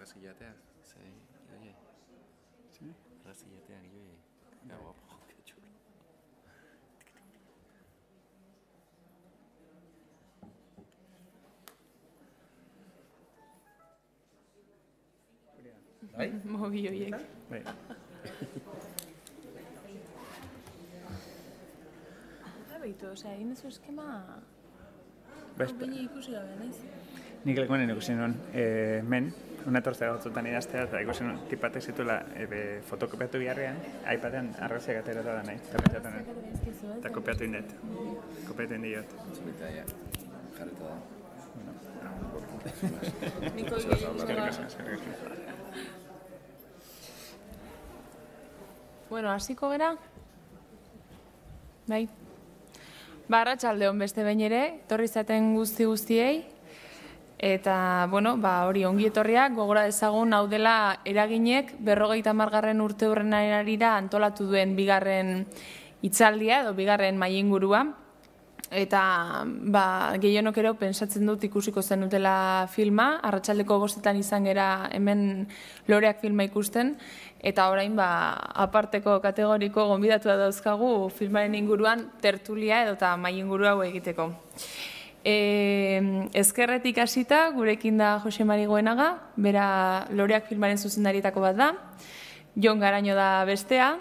basque jatea sei hoye sí basque jatea ni hoye yaoba ke bai mu hoye bai, bai. bai. Ba, ikusi ikusi eh, men unator zer idaztea, eta ikusen tipatek zituela ebe, eh, fotokopiatu biharrean, iPadean argazia gatera da nahi, eta pentsatzen dut. Eh? Eta kopiatu indet, kopiatu indiot. Zubita, ja, jarretu da. No. Bueno, hasiko gera? Bai. Barratxalde ba, hon beste behin ere, etorri zaten guzti guztiei, Eta, bueno, ba, hori ongi etorriak, gogora ezagun hau dela eraginek berrogeita margarren urte horren erarira antolatu duen bigarren itzaldia edo bigarren maien gurua. Eta, ba, gehienok ero, pensatzen dut ikusiko zen dutela filma, arratsaldeko gozetan izan gera hemen loreak filma ikusten, eta orain, ba, aparteko kategoriko gombidatu da dauzkagu filmaren inguruan tertulia edo eta maien gurua egiteko. E, ezkerretik hasita gurekin da Jose Mari Goenaga, bera loreak filmaren zuzendarietako bat da, Jon Garaino da bestea,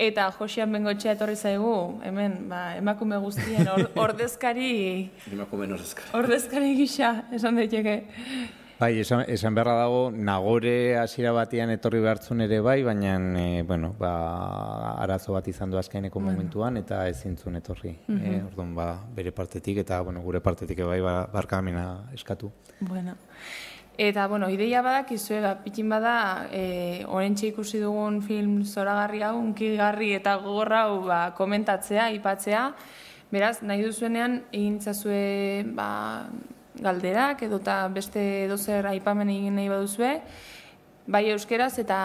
eta Josean Bengotxea etorri zaigu, hemen, ba, emakume guztien or, ordezkari... emakume ordezkari gisa, esan daiteke. Bai, esan, esan beharra dago, nagore hasiera batean etorri behartzun ere bai, baina e, bueno, ba, arazo bat izan du azkaineko momentuan eta ezintzun etorri. Mm -hmm. ba, bere partetik eta bueno, gure partetik bai ba, barkamena eskatu. Bueno. Eta, bueno, ideia badak izue, pitin bada, e, ikusi dugun film zoragarri hau, unkigarri eta gorra hau, ba, komentatzea, ipatzea. Beraz, nahi duzuenean, egintzazue, ba, galderak edota beste dozer aipamen egin nahi baduzue, bai euskeraz eta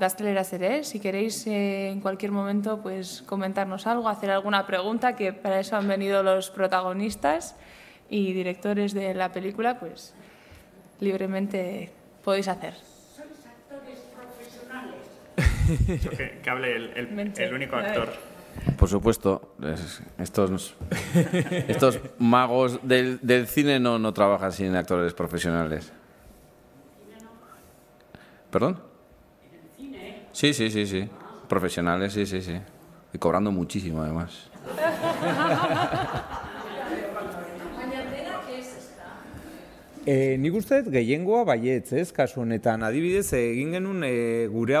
gazteleraz ere, si queréis eh, en cualquier momento pues comentarnos algo, hacer alguna pregunta, que para eso han venido los protagonistas y directores de la película, pues libremente podéis hacer. ¿Sois actores profesionales? que, hable el único actor. Por supuesto, estos, estos magos del, cine no, no, trabajan sin actores profesionales. ¿Perdón? ¿En el Sí, sí, sí, sí. Profesionales, sí, sí, sí. Y cobrando muchísimo, además. Eh, Ni usted, uste dut gehiengoa baietz, ez, kasu honetan. Adibidez, egin genuen eh, gure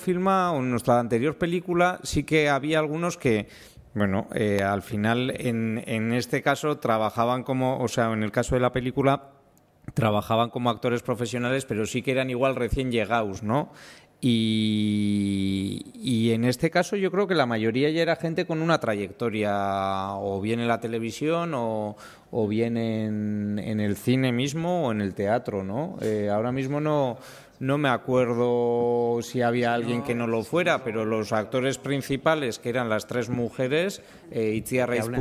filma, o nuestra anterior película, sí que había algunos que, bueno, eh, al final en, en este caso trabajaban como, o sea, en el caso de la película, trabajaban como actores profesionales, pero sí que eran igual recién llegados, ¿no? Y, en este caso yo creo que la mayoría ya era gente con una trayectoria, o bien en la televisión, o, bien en, el cine mismo, o en el teatro, ¿no? Eh, ahora mismo no, me acuerdo si había alguien que no lo fuera, pero los actores principales, que eran las tres mujeres, eh, Itziar Itzia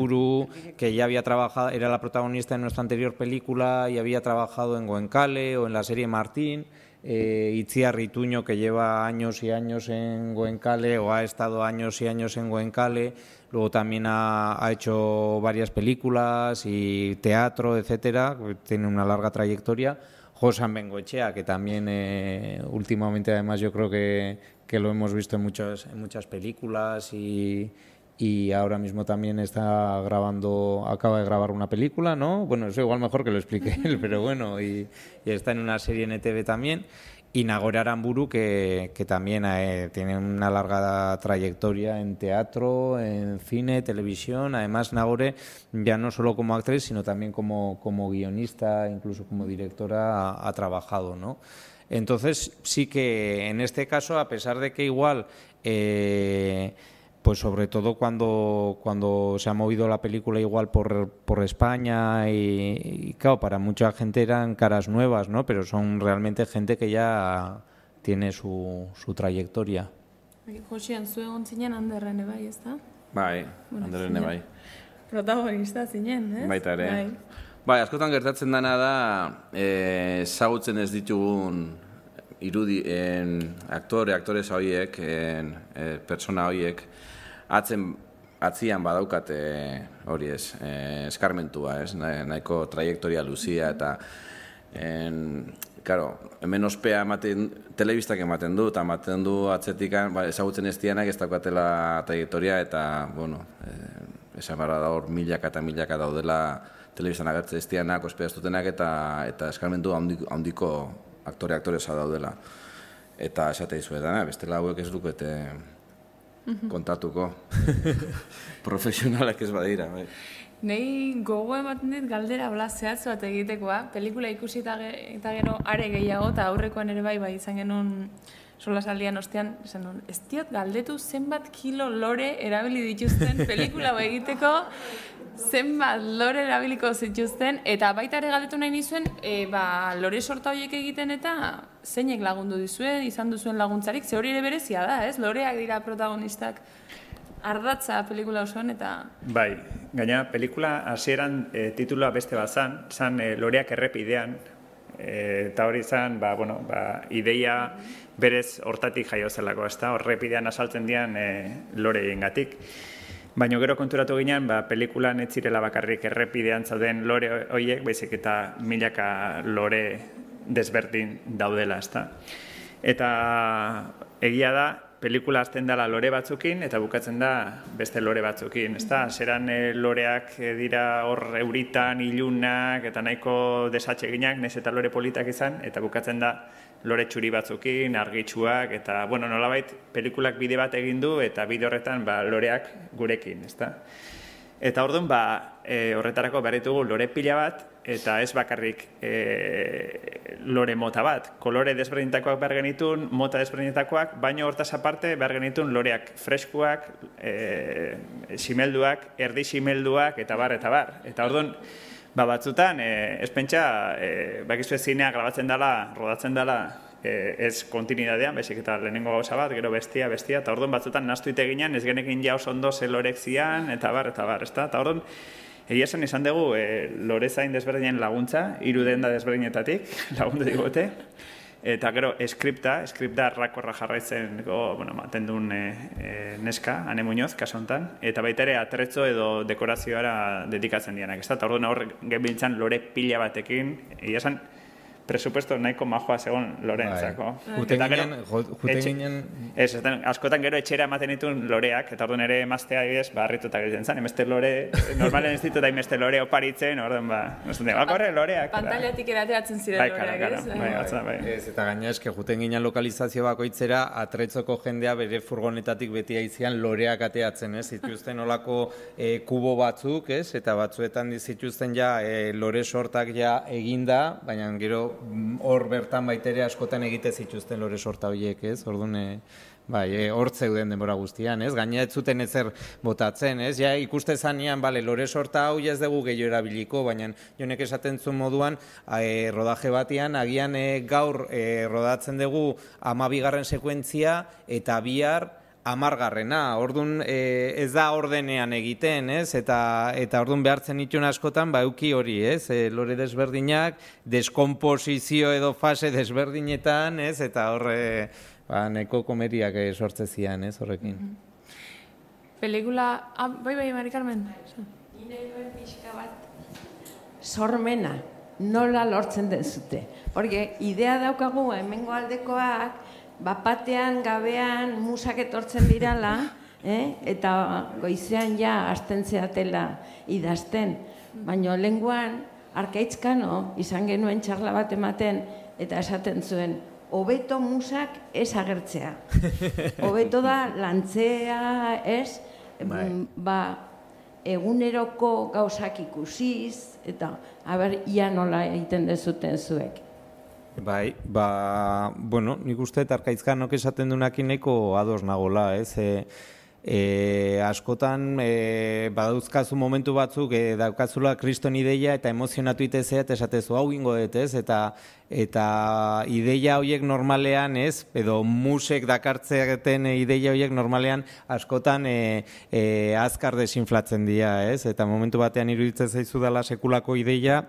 que ya había trabajado, era la protagonista de nuestra anterior película y había trabajado en Goencale o en la serie Martín, eh, Rituño, que lleva años y años en Guencale, o ha estado años y años en Guencale, luego también ha, hecho varias películas y teatro, etcétera, tiene una larga trayectoria. José Bengochea, que también eh, últimamente además yo creo que, lo hemos visto en, en muchas películas y, y ahora mismo también está grabando, acaba de grabar una película, ¿no? Bueno, eso igual mejor que lo explique él, pero bueno, y, está en una serie en ETV también. Y Nagore Aramburu, que, que también eh, tiene una larga trayectoria en teatro, en cine, televisión. Además, Nagore, ya no solo como actriz, sino también como, como guionista, incluso como directora, ha, trabajado, ¿no? Entonces, sí que en este caso, a pesar de que igual... Eh, pues sobre todo cuando, cuando se ha movido la película igual por, por España y, claro, para mucha gente eran caras nuevas, ¿no? Pero son realmente gente que ya tiene su, su trayectoria. Josean, zue ontzinen handerren ebai, ez da? Bai, handerren ebai. Protagonista zinen, ez? Baita ere. Bai. bai, askotan gertatzen dana da, eh, zagutzen ez ditugun irudi, en, aktore, actores horiek, en, eh, persona horiek, atzen atzian badaukat e, hori eh, eskarmentua, ez, nahiko trajektoria luzia eta en, hemen ospea ematen, telebistak ematen du, eta ematen du atzetik, ba, ezagutzen ez dianak ez daukatela trajektoria, eta, bueno, e, esan barra da hor milaka eta milaka daudela telebistan agertzen ez dianak, ospea ez dutenak, eta, eta eskarmentu handiko, handiko aktore aktoreza daudela. Eta esatea izue dana, bestela hauek ez lukete, kontatuko profesionalak ez badira. Bai. Nei gogoa ematen dit galdera bla zehatz bat egitekoa, pelikula ikusi eta gero are gehiago eta aurrekoan ere bai bai izan genuen sola saldian ostean, esan ez diot galdetu zenbat kilo lore erabili dituzten pelikula egiteko, zenbat lore erabiliko zituzten, eta baita ere galdetu nahi nizuen, e, ba, lore sorta horiek egiten eta zeinek lagundu dizue, izan duzuen laguntzarik, ze hori ere berezia da, ez? Loreak dira protagonistak ardatza pelikula osoan eta... Bai, gaina pelikula hasieran e, titula beste bat zan, zan e, loreak errepidean, e, eta hori zan, ba, bueno, ba, ideia berez hortatik jaio zelako, ez da, horrepidean asaltzen dian e, lore ingatik. Baina gero konturatu ginen, ba, pelikulan ez zirela bakarrik errepidean zauden lore horiek, baizik eta milaka lore desberdin daudela, ezta. Eta egia da, pelikula azten dela lore batzukin eta bukatzen da beste lore batzukin, ezta? Mm-hmm. Zeran eh, loreak eh, dira hor euritan, ilunak eta nahiko desatxe ginak, nez eta lore politak izan, eta bukatzen da lore txuri batzukin, argitsuak eta, bueno, nolabait pelikulak bide bat egin du eta bide horretan ba, loreak gurekin, ezta? Eta orduan, ba, e, horretarako behar ditugu lore pila bat eta ez bakarrik e, lore mota bat. Kolore desberdintakoak behar genitun, mota desberdintakoak, baino hortaz aparte behar genitun loreak freskuak, e, simelduak, erdi simelduak, eta bar, eta bar. Eta orduan, ba batzutan, e, ez pentsa, e, bakizu zinea grabatzen dela, rodatzen dela, e, ez kontinidadean, bezik eta lehenengo gauza bat, gero bestia, bestia, eta orduan batzutan naztu ginen, ez genekin jaus ondo ze lorek zian, eta bar, eta bar, Eta orduan, Egia esan izan dugu, e, lorezain desberdinen laguntza, hiru denda desberdinetatik, lagundu digute. Eta gero, eskripta, eskripta rakorra jarraitzen, go, bueno, maten duen eh, eh, neska, ane muñoz, kasontan. Eta baita ere, atretzo edo dekorazioara dedikatzen dianak. Eta orduan hor, gebiltzan lore pila batekin, egia esan, presupuesto nahiko majoa segon Lorentzako. Jute ginen... Ez, askotan gero etxera ematen ditun loreak, eta orduan ere emaztea egitez, ba, arritu eta zen, lore, normalen ez ditu da lore oparitzen, orduan, ba, nozitzen, ba, korre, loreak. Pantaleatik erateatzen ziren bai, loreak, ez? Bai, bai. Ez, eta gaina eski, lokalizazio bakoitzera, atretzoko jendea bere furgonetatik beti aizian loreak ateatzen, ez? Zituzten olako eh, kubo batzuk, ez? Eta batzuetan zituzten ja eh, lore sortak ja eginda, baina gero hor bertan baitere askotan egite zituzten lore sorta horiek, ez? Orduan, bai, e, eh, hortze denbora guztian, ez? Gaina ez zuten ezer botatzen, ez? Ja, ikuste zanean, bale, lore sorta hau ez dugu gehiago erabiliko, baina jonek esaten zuen moduan, a, eh, rodaje batian, agian e, gaur e, rodatzen dugu amabigarren sekuentzia eta bihar, amargarrena. Ordun e, ez da ordenean egiten, ez? Eta eta ordun behartzen itun askotan ba euki hori, ez? E, lore desberdinak, deskomposizio edo fase desberdinetan, ez? Eta horre ba neko komeriak e, eh, sortze zian, ez? Horrekin. Mm-hmm. Pelikula ah, bai bai Mari Carmen. Sormena nola lortzen den zute. Horge, idea daukagu hemengo aldekoak bapatean, gabean, musak etortzen birala, eh? eta goizean ja asten zeatela idazten. Baina lenguan, arkaitzkano, izan genuen txarla bat ematen, eta esaten zuen, hobeto musak ez agertzea. Hobeto da lantzea, ez? Bai. Ba, eguneroko gauzak ikusiz, eta, haber, ia nola egiten dezuten zuek. Bai, ba, bueno, nik uste eta arkaizkanok esaten duenakin nahiko ados nagola, ez? E, e, askotan e, badauzkazu momentu batzuk e, daukazula kriston ideia eta emozionatu itezea eta esatezu hau ingo dut, Eta, eta ideia horiek normalean, ez? Edo musek dakartzeaten ideia horiek normalean askotan e, e, azkar desinflatzen dira, ez? Eta momentu batean iruditzen zaizu dela sekulako ideia,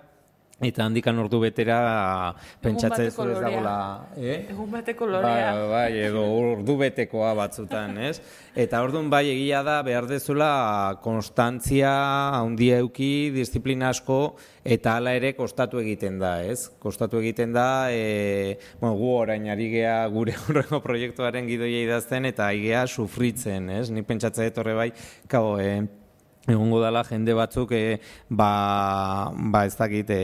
Eta handik ordu betera ah, pentsatzen zu ez dagoela. Eh? Egun bateko lorea. Bai, ba, edo ordu betekoa batzutan, ez? Eta orduan bai egia da behar dezula konstantzia handia euki, disziplina asko eta hala ere kostatu egiten da, ez? Kostatu egiten da, e, bueno, gu orain ari gea gure horrego proiektuaren gidoia idazten eta ari sufritzen, ez? Ni pentsatzen etorre bai, kago, eh? egongo dala jende batzuk e, ba, ba ez dakit e,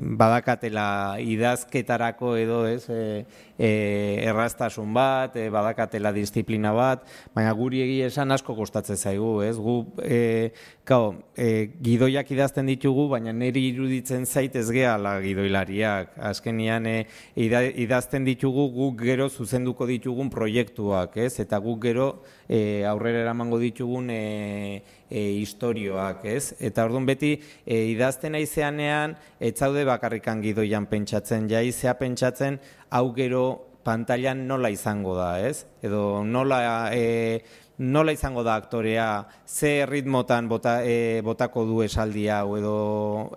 badakatela idazketarako edo ez e, eh, e, errastasun bat e, badakatela disiplina bat baina guri egi esan asko kostatzen zaigu ez gu e, kao, e, gidoiak idazten ditugu baina neri iruditzen zaitez ez geala gidoilariak azkenian e, idazten ditugu guk gero zuzenduko ditugun proiektuak ez eta guk gero e, aurrera eramango ditugun e, e, historioak, ez? Eta orduan beti e, idazten aizeanean etzaude bakarrikan gidoian pentsatzen, jai zea pentsatzen hau gero pantailan nola izango da, ez? Edo nola e, nola izango da aktorea, ze ritmotan bota, e, botako du esaldi hau, edo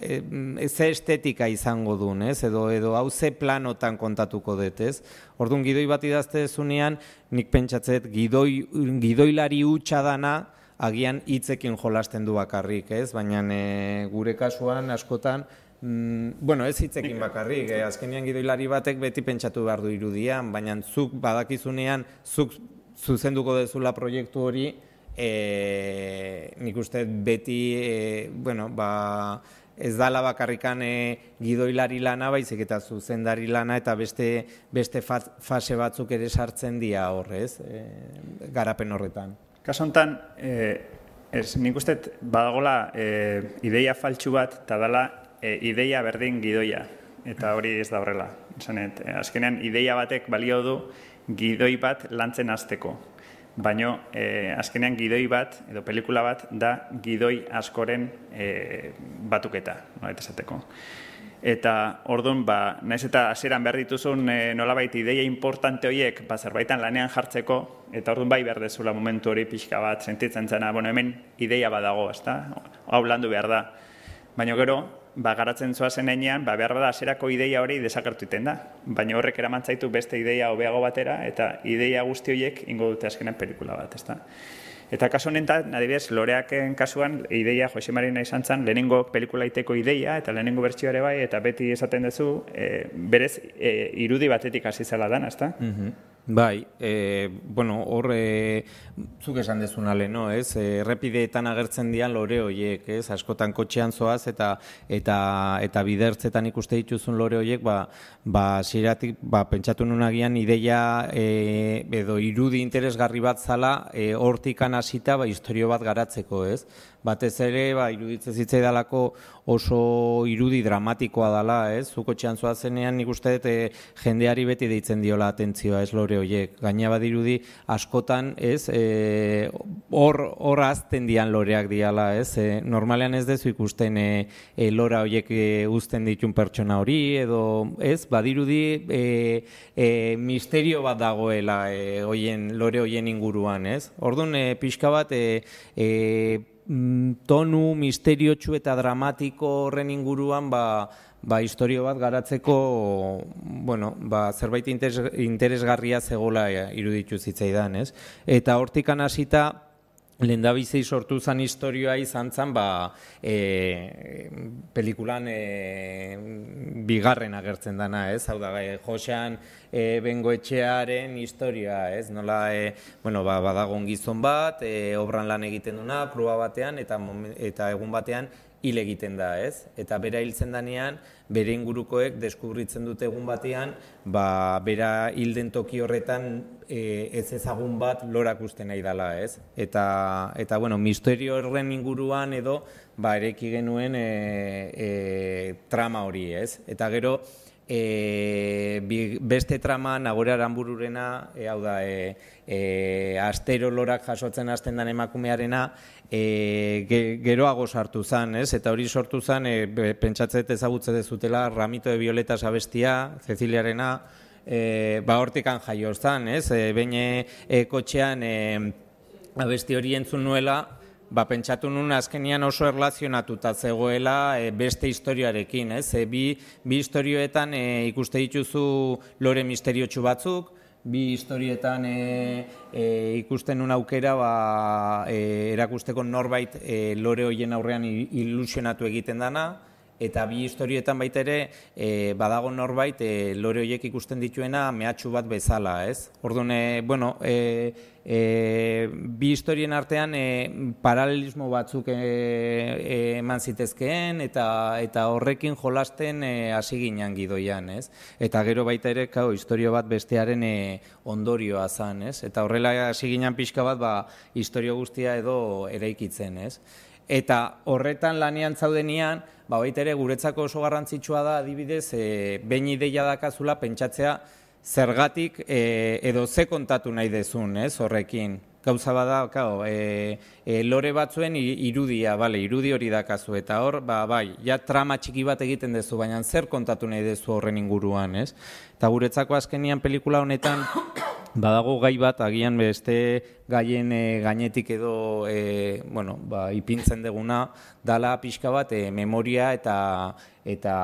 e, mm, ze estetika izango duen, ez? Edo, edo hau ze planotan kontatuko dut, ez? Orduan, gidoi bat idazte zunean, nik pentsatzet, gidoi, gidoilari hutsa dana, agian hitzekin jolasten du bakarrik, ez? Baina e, gure kasuan askotan, mm, bueno, ez hitzekin bakarrik, eh? azkenean gidoilari batek beti pentsatu behar du irudian, baina zuk badakizunean, zuk zuzenduko dezula proiektu hori, e, nik uste beti, e, bueno, ba... Ez dala bakarrikan gidoilari lana, baizik eta zuzendari lana, eta beste, beste fase batzuk ere sartzen dia horrez, e, garapen horretan. Kaso hontan, eh, ez, nik uste badagola eh, ideia faltsu bat, eta dela eh, ideia berdin gidoia, eta hori ez da horrela. Zanet, eh, azkenean, ideia batek balio du gidoi bat lantzen azteko. Baino eh, azkenean, gidoi bat, edo pelikula bat, da gidoi askoren eh, batuketa, esateko. Eta orduan, ba, naiz eta hasieran behar dituzun e, nolabait ideia importante horiek ba, zerbaitan lanean jartzeko, eta orduan bai behar dezula momentu hori pixka bat sentitzen zena, bueno, hemen ideia badago, ez da? Hau landu behar da. Baina gero, ba, garatzen zoazen enean, ba, behar bada aserako ideia hori desagertu iten da. Baina horrek eramantzaitu beste ideia hobeago batera, eta ideia guzti horiek ingo dute azkenen pelikula bat, ez da? Eta kasu honetan, adibidez, loreaken kasuan, ideia Jose Marina izan zen, lehenengo pelikula iteko ideia, eta lehenengo bertsio bai, eta beti esaten duzu, e, berez, e, irudi batetik hasi zela dan, Mm Bai, e, bueno, hor e, zuk esan dezun ale, ez? Eh, errepideetan agertzen dian lore horiek, ez? Askotan kotxean zoaz eta eta eta bidertzetan ikuste dituzun lore horiek, ba, ba siratik, ba, pentsatu nun agian ideia e, edo irudi interesgarri bat zala, eh hortikan hasita, ba, historia bat garatzeko, ez? batez ere ba iruditze zitzaidalako oso irudi dramatikoa dala, ez? Zukotxean zoa zenean nik uste dut eh, jendeari beti deitzen diola atentzioa ez lore hoiek. Gaina badirudi askotan, ez? Eh, hor hor azten dian loreak diala, ez? E, normalean ez dezu ikusten eh lora hoiek e, uzten ditun pertsona hori edo ez badirudi e, misterio bat dagoela e, hoien lore hoien inguruan, ez? Orduan eh pixka bat eh Mm, tonu misteriotsu eta dramatiko horren inguruan ba, ba historio bat garatzeko bueno, ba, zerbait interesgarria zegola eh, iruditu zitzaidan, ez? Eta hortikan hasita Lenda bizi sortu zen historioa izan zen, ba, e, pelikulan e, bigarren agertzen dana, ez? Hau da, e, josean e, bengo etxearen historia, ez? Nola, e, bueno, ba, badagon gizon bat, e, obran lan egiten duna, proba batean, eta, eta egun batean, hil egiten da, ez? Eta bera hiltzen danean, bere ingurukoek deskubritzen dute egun batean, ba, bera hilden toki horretan e, ez ezagun bat lorak uste nahi dela, ez? Eta, eta bueno, misterio horren inguruan edo, ba, ereki genuen e, e, trama hori, ez? Eta gero, e, beste trama nagore aranbururena, e, hau da, e, e, jasotzen hasten den emakumearena, e, geroago sartu zen, ez? Eta hori sortu zen, e, pentsatzet ezagutze dezutela, Ramito de Violeta Sabestia, Ceciliarena, e, ba hortikan ez? E, Bene kotxean e, abesti hori entzun nuela, ba, pentsatu nun azkenian oso erlazionatuta zegoela e, beste historiarekin, ez? E, bi, bi historioetan eh, ikuste dituzu lore misterio batzuk, bi historietan e, ikusten nun aukera ba, erakusteko norbait lore hoien aurrean ilusionatu egiten dana, Eta bi historietan baita ere, e, badago norbait, e, lore horiek ikusten dituena mehatxu bat bezala, ez? Orduan, eh, bueno, e, e, bi historien artean e, paralelismo batzuk e, eman zitezkeen eta, eta horrekin jolasten e, hasi ginen gidoian, ez? Eta gero baita ere, kau, historio bat bestearen e, ondorioa zan, ez? Eta horrela hasi ginen pixka bat, ba, historio guztia edo eraikitzen, ez? Eta horretan lanean zaudenean, ba baita guretzako oso garrantzitsua da adibidez, e, behin ideia dakazula pentsatzea zergatik e, edo ze kontatu nahi dezun, ez, horrekin. Gauza bada, kao, e, e, lore batzuen irudia, bale, irudi hori dakazu, eta hor, ba, bai, ja trama txiki bat egiten duzu, baina zer kontatu nahi dezu horren inguruan, ez? Eta guretzako azkenian pelikula honetan badago gai bat agian beste gaien eh, gainetik edo eh, bueno, ba, ipintzen deguna dala pixka bat eh, memoria eta eta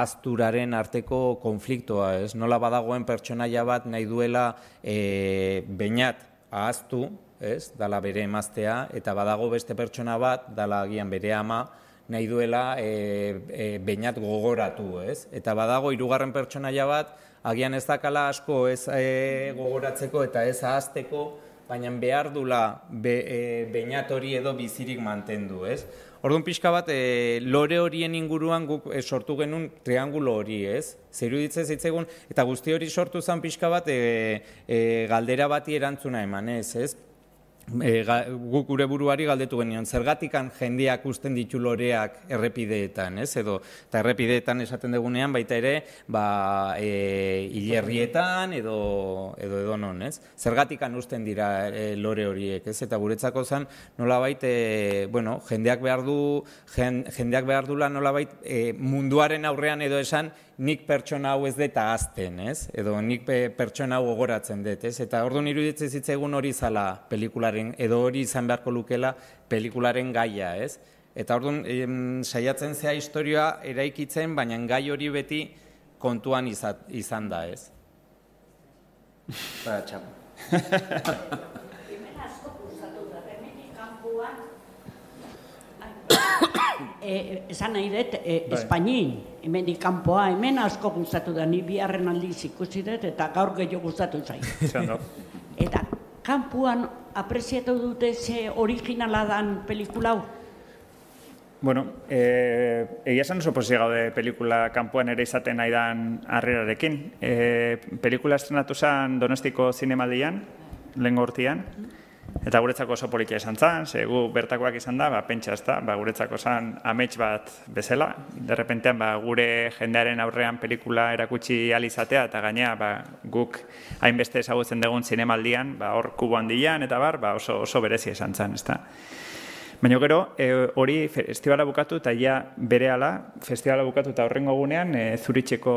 azturaren arteko konfliktoa ez nola badagoen pertsonaia bat nahi duela e, beinat ahaztu ez dala bere emaztea eta badago beste pertsona bat dala agian bere ama nahi duela e, beinat gogoratu ez eta badago hirugarren pertsonaia bat agian ez dakala asko ez e, gogoratzeko eta ez ahazteko, baina behar dula be, e, eh, beinat hori edo bizirik mantendu, ez? Orduan pixka bat, e, lore horien inguruan guk sortu genuen triangulo hori, ez? Zeru ditzen zitzegun, eta guzti hori sortu zen pixka bat, e, e, galdera bati erantzuna eman, ez? e, guk gure buruari galdetu genion zergatikan jendeak uzten ditu loreak errepideetan, ez? Edo ta errepideetan esaten degunean baita ere, ba, e, ilerrietan edo edo edonon, ez? Zergatikan uzten dira e, lore horiek, ez? Eta guretzako zan, nolabait eh bueno, jendeak behar du jendeak behar dula nolabait e, munduaren aurrean edo esan nik pertsona hau ez deta azten, ez? Edo nik pertsona hau ogoratzen dut, ez? Eta orduan iruditzen zitzaigun hori zala pelikularen, edo hori izan beharko lukela pelikularen gaia, ez? Eta orduan saiatzen zea historioa eraikitzen, baina gai hori beti kontuan izan da, ez? Baina, asko da, Eh, eh, esan nahi dut, Espaini, eh, Espainin, hemen ikanpoa, hemen asko gustatu da, ni biharren aldiz ikusi dut, eta gaur gehiago gustatu zain. eta kanpuan apresiatu dute ze originala dan pelikulau? Bueno, e, egia esan oso posi gaude pelikula kanpuan ere izaten nahi dan arrerarekin. pelikula estrenatu zen donostiko zinemaldian, lehen gortian, Eta guretzako oso politia izan zan, ze gu bertakoak izan da, ba, pentsa ezta, ba, guretzako zan amets bat bezala. Derrepentean, ba, gure jendearen aurrean pelikula erakutsi alizatea, eta gainea, ba, guk hainbeste ezagutzen dugun zinemaldian, ba, hor kubo handian, eta bar, ba, oso, oso berezia izan zan, ezta. Baina gero, e, hori festivala bukatu eta ja bere ala, festivala bukatu eta horrengo gunean, e, eh, zuritxeko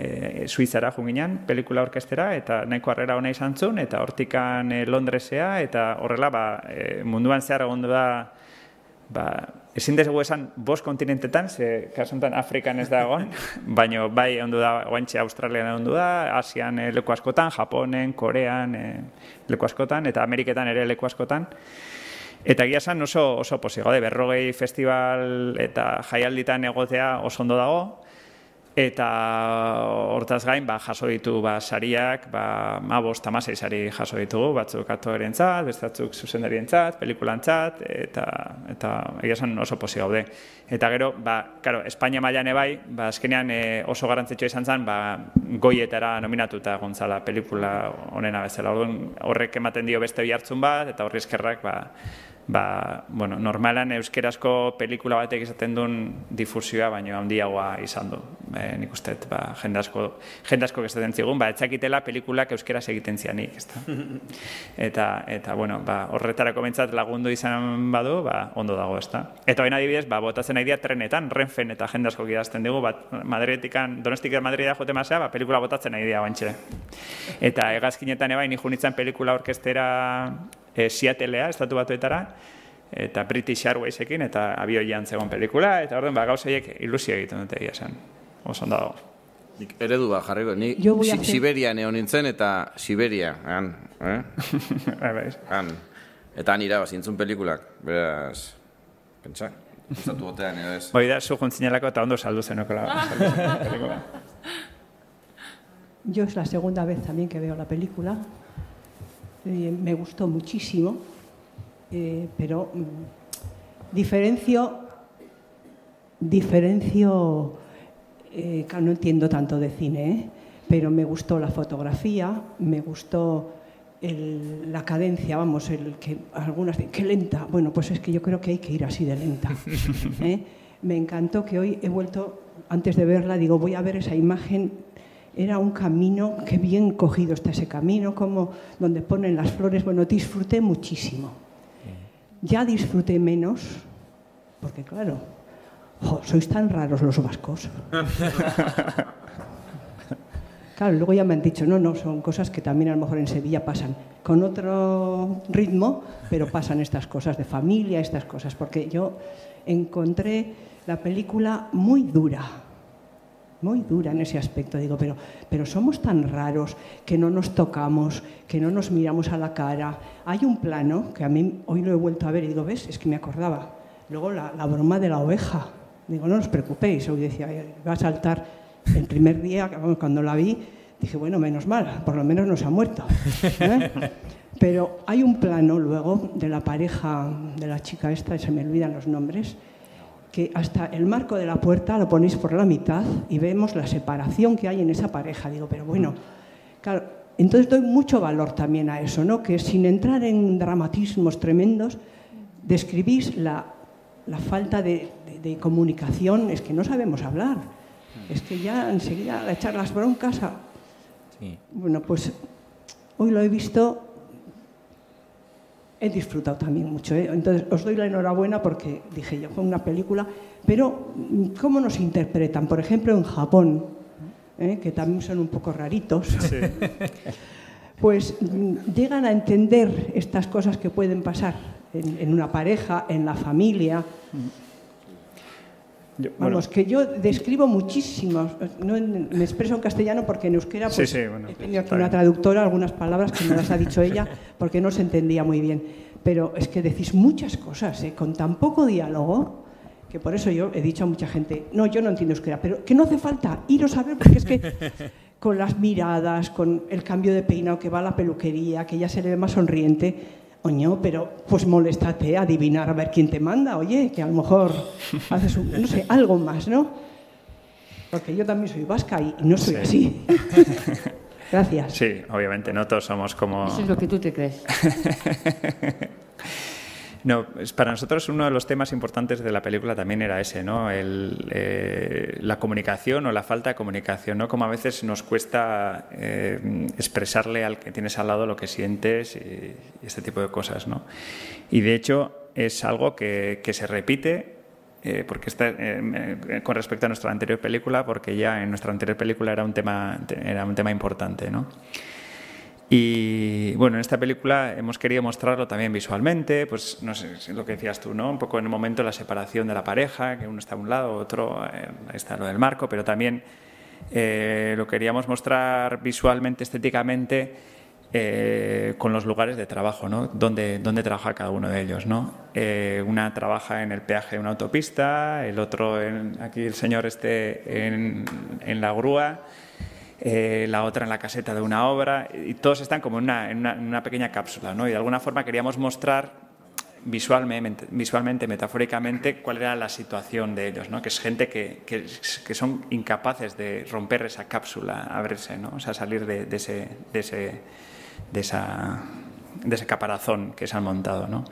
e, eh, suizara junginan, pelikula orkestera, eta nahiko harrera ona izan zuen, eta hortikan Londresea, eta horrela, ba, e, munduan zehar egondu da, ba, ezin dezegu esan bost kontinentetan, ze kasuntan Afrikan ez da baino baina bai ondu da, guantxe Australian ondu da, Asian leku askotan, Japonen, Korean leku askotan, eta Ameriketan ere leku askotan. Eta egia esan oso, oso posigo, de berrogei festival eta jaialditan egotea oso ondo dago, eta hortaz gain ba, jaso ditu ba, sariak, ba, ma bost sari jaso ditugu, batzuk aktoaren zat, bestatzuk darien zat, pelikulan eta, eta egia esan oso posi gaude. Eta gero, ba, karo, Espainia mailan ebai, ba, azkenean eh, oso garantzitsua izan zen, ba, goietara nominatuta gontzala pelikula onena bezala. horrek ematen dio beste bihartzun bat, eta horri eskerrak, ba, ba, bueno, normalan euskerazko pelikula batek izaten duen difusioa, baino handiagoa izan du. E, nik uste, ba, jendazko, jendazko gezaten zigun, ba, etzakitela pelikulak euskeraz egiten zianik. Eta, eta bueno, ba, horretarako lagundu izan badu, ba, ondo dago. da. Eta baina adibidez, ba, botatzen nahi dia trenetan, renfen eta jendazko gidazten dugu, ba, Madridetikan, donostik Madrid jote masea, ba, pelikula botatzen nahi dia, bantxe. Eta egazkinetan, eba, nijunitzen pelikula orkestera e, Seattlea estatu batuetara eta British Airwaysekin eta abio jan zegoen pelikula eta orduan ba gauza ilusio ilusia egiten dute ia san. Osan dago. Nik eredu ba jarriko. Ni si, Siberia neon nintzen eta Siberia, han, eh? han. Eta han sintzun pelikulak. Beraz, pentsa. Estatu batean edo ez. da su eta ondo saldu zen Yo es la segunda vez también que veo la película, Eh, me gustó muchísimo, eh, pero mm, diferencio, diferencio eh, no entiendo tanto de cine, pero me gustó la fotografía, me gustó la cadencia, vamos, el que algunas dicen, qué lenta. Bueno, pues es que yo creo que hay que ir así de lenta. Me encantó que hoy he vuelto, antes de verla, digo, voy a ver esa imagen era un camino, qué bien cogido está ese camino, como donde ponen las flores. Bueno, disfruté muchísimo. Mm. Ya disfruté menos, porque claro, sois tan raros los vascos. Claro, luego ya me han dicho, no, no, son cosas que también a lo mejor en Sevilla pasan con otro ritmo, pero pasan estas cosas de familia, estas cosas, porque yo encontré la película muy dura, muy dura en ese aspecto. Digo, pero, pero somos tan raros que no nos tocamos, que no nos miramos a la cara. Hay un plano que a mí hoy lo he vuelto a ver y digo, ¿ves? Es que me acordaba. Luego la, la broma de la oveja. Digo, no os preocupéis. Hoy decía, va a saltar el primer día, cuando la vi, dije, bueno, menos mal, por lo menos no se ha muerto. ¿eh? Pero hay un plano luego de la pareja de la chica esta, se me olvidan los nombres, que hasta el marco de la puerta lo ponéis por la mitad y vemos la separación que hay en esa pareja. Digo, pero bueno, claro, entonces doy mucho valor también a eso, ¿no? Que sin entrar en dramatismos tremendos, describís la, falta de, comunicación, es que no sabemos hablar, es que ya enseguida a echar las broncas Bueno, pues hoy lo he visto he disfrutado también mucho. ¿eh? Entonces, os doy la enhorabuena porque, dije yo, fue una película, pero ¿cómo nos interpretan? Por ejemplo, en Japón, ¿eh? que también son un poco raritos, pues llegan a entender estas cosas que pueden pasar en, una pareja, en la familia. Mm. Vamos, que yo describo muchísimo, no me expreso en castellano porque en euskera pues, he tenido aquí una traductora, algunas palabras que me las ha dicho ella porque no se entendía muy bien. Pero es que decís muchas cosas ¿eh? con tan poco diálogo que por eso yo he dicho a mucha gente, no, yo no entiendo euskera, pero que no hace falta iros a ver porque es que con las miradas, con el cambio de peinado que va a la peluquería, que ya se le ve más sonriente, Oño, pero pues moléstate adivinar a ver quién te manda, oye, que a lo mejor haces, un, no sé, algo más, ¿no? Porque yo también soy vasca y no soy así. Gracias. Sí, obviamente, no todos somos como... Eso es lo que tú te crees. No, para nosotros uno de los temas importantes de la película también era ese, ¿no? Eh, la comunicación o la falta de comunicación, ¿no? Como a veces nos cuesta eh, expresarle al que tienes al lado lo que sientes y, este tipo de cosas, ¿no? Y de hecho es algo que, que se repite eh, porque está, con respecto a nuestra anterior película, porque ya en nuestra anterior película era un tema, era un tema importante, ¿no? Y bueno, en esta película hemos querido mostrarlo también visualmente, pues no sé, lo que decías tú, ¿no? Un poco en el momento de la separación de la pareja, que uno está a un lado, otro eh, está lo del marco, pero también eh, lo queríamos mostrar visualmente, estéticamente, eh, con los lugares de trabajo, ¿no? Donde, donde trabaja cada uno de ellos, ¿no? una trabaja en el peaje de una autopista, el otro, en, aquí el señor este, en, en la grúa eh, la otra en la caseta de una obra, y todos están como en una, pequeña cápsula, ¿no? Y de alguna forma queríamos mostrar visualmente, visualmente metafóricamente, cuál era la situación de ellos, ¿no? Que es gente que, que, que son incapaces de romper esa cápsula, abrirse, ¿no? O sea, salir de, ese, ese, esa, de ese caparazón que se han montado, ¿no?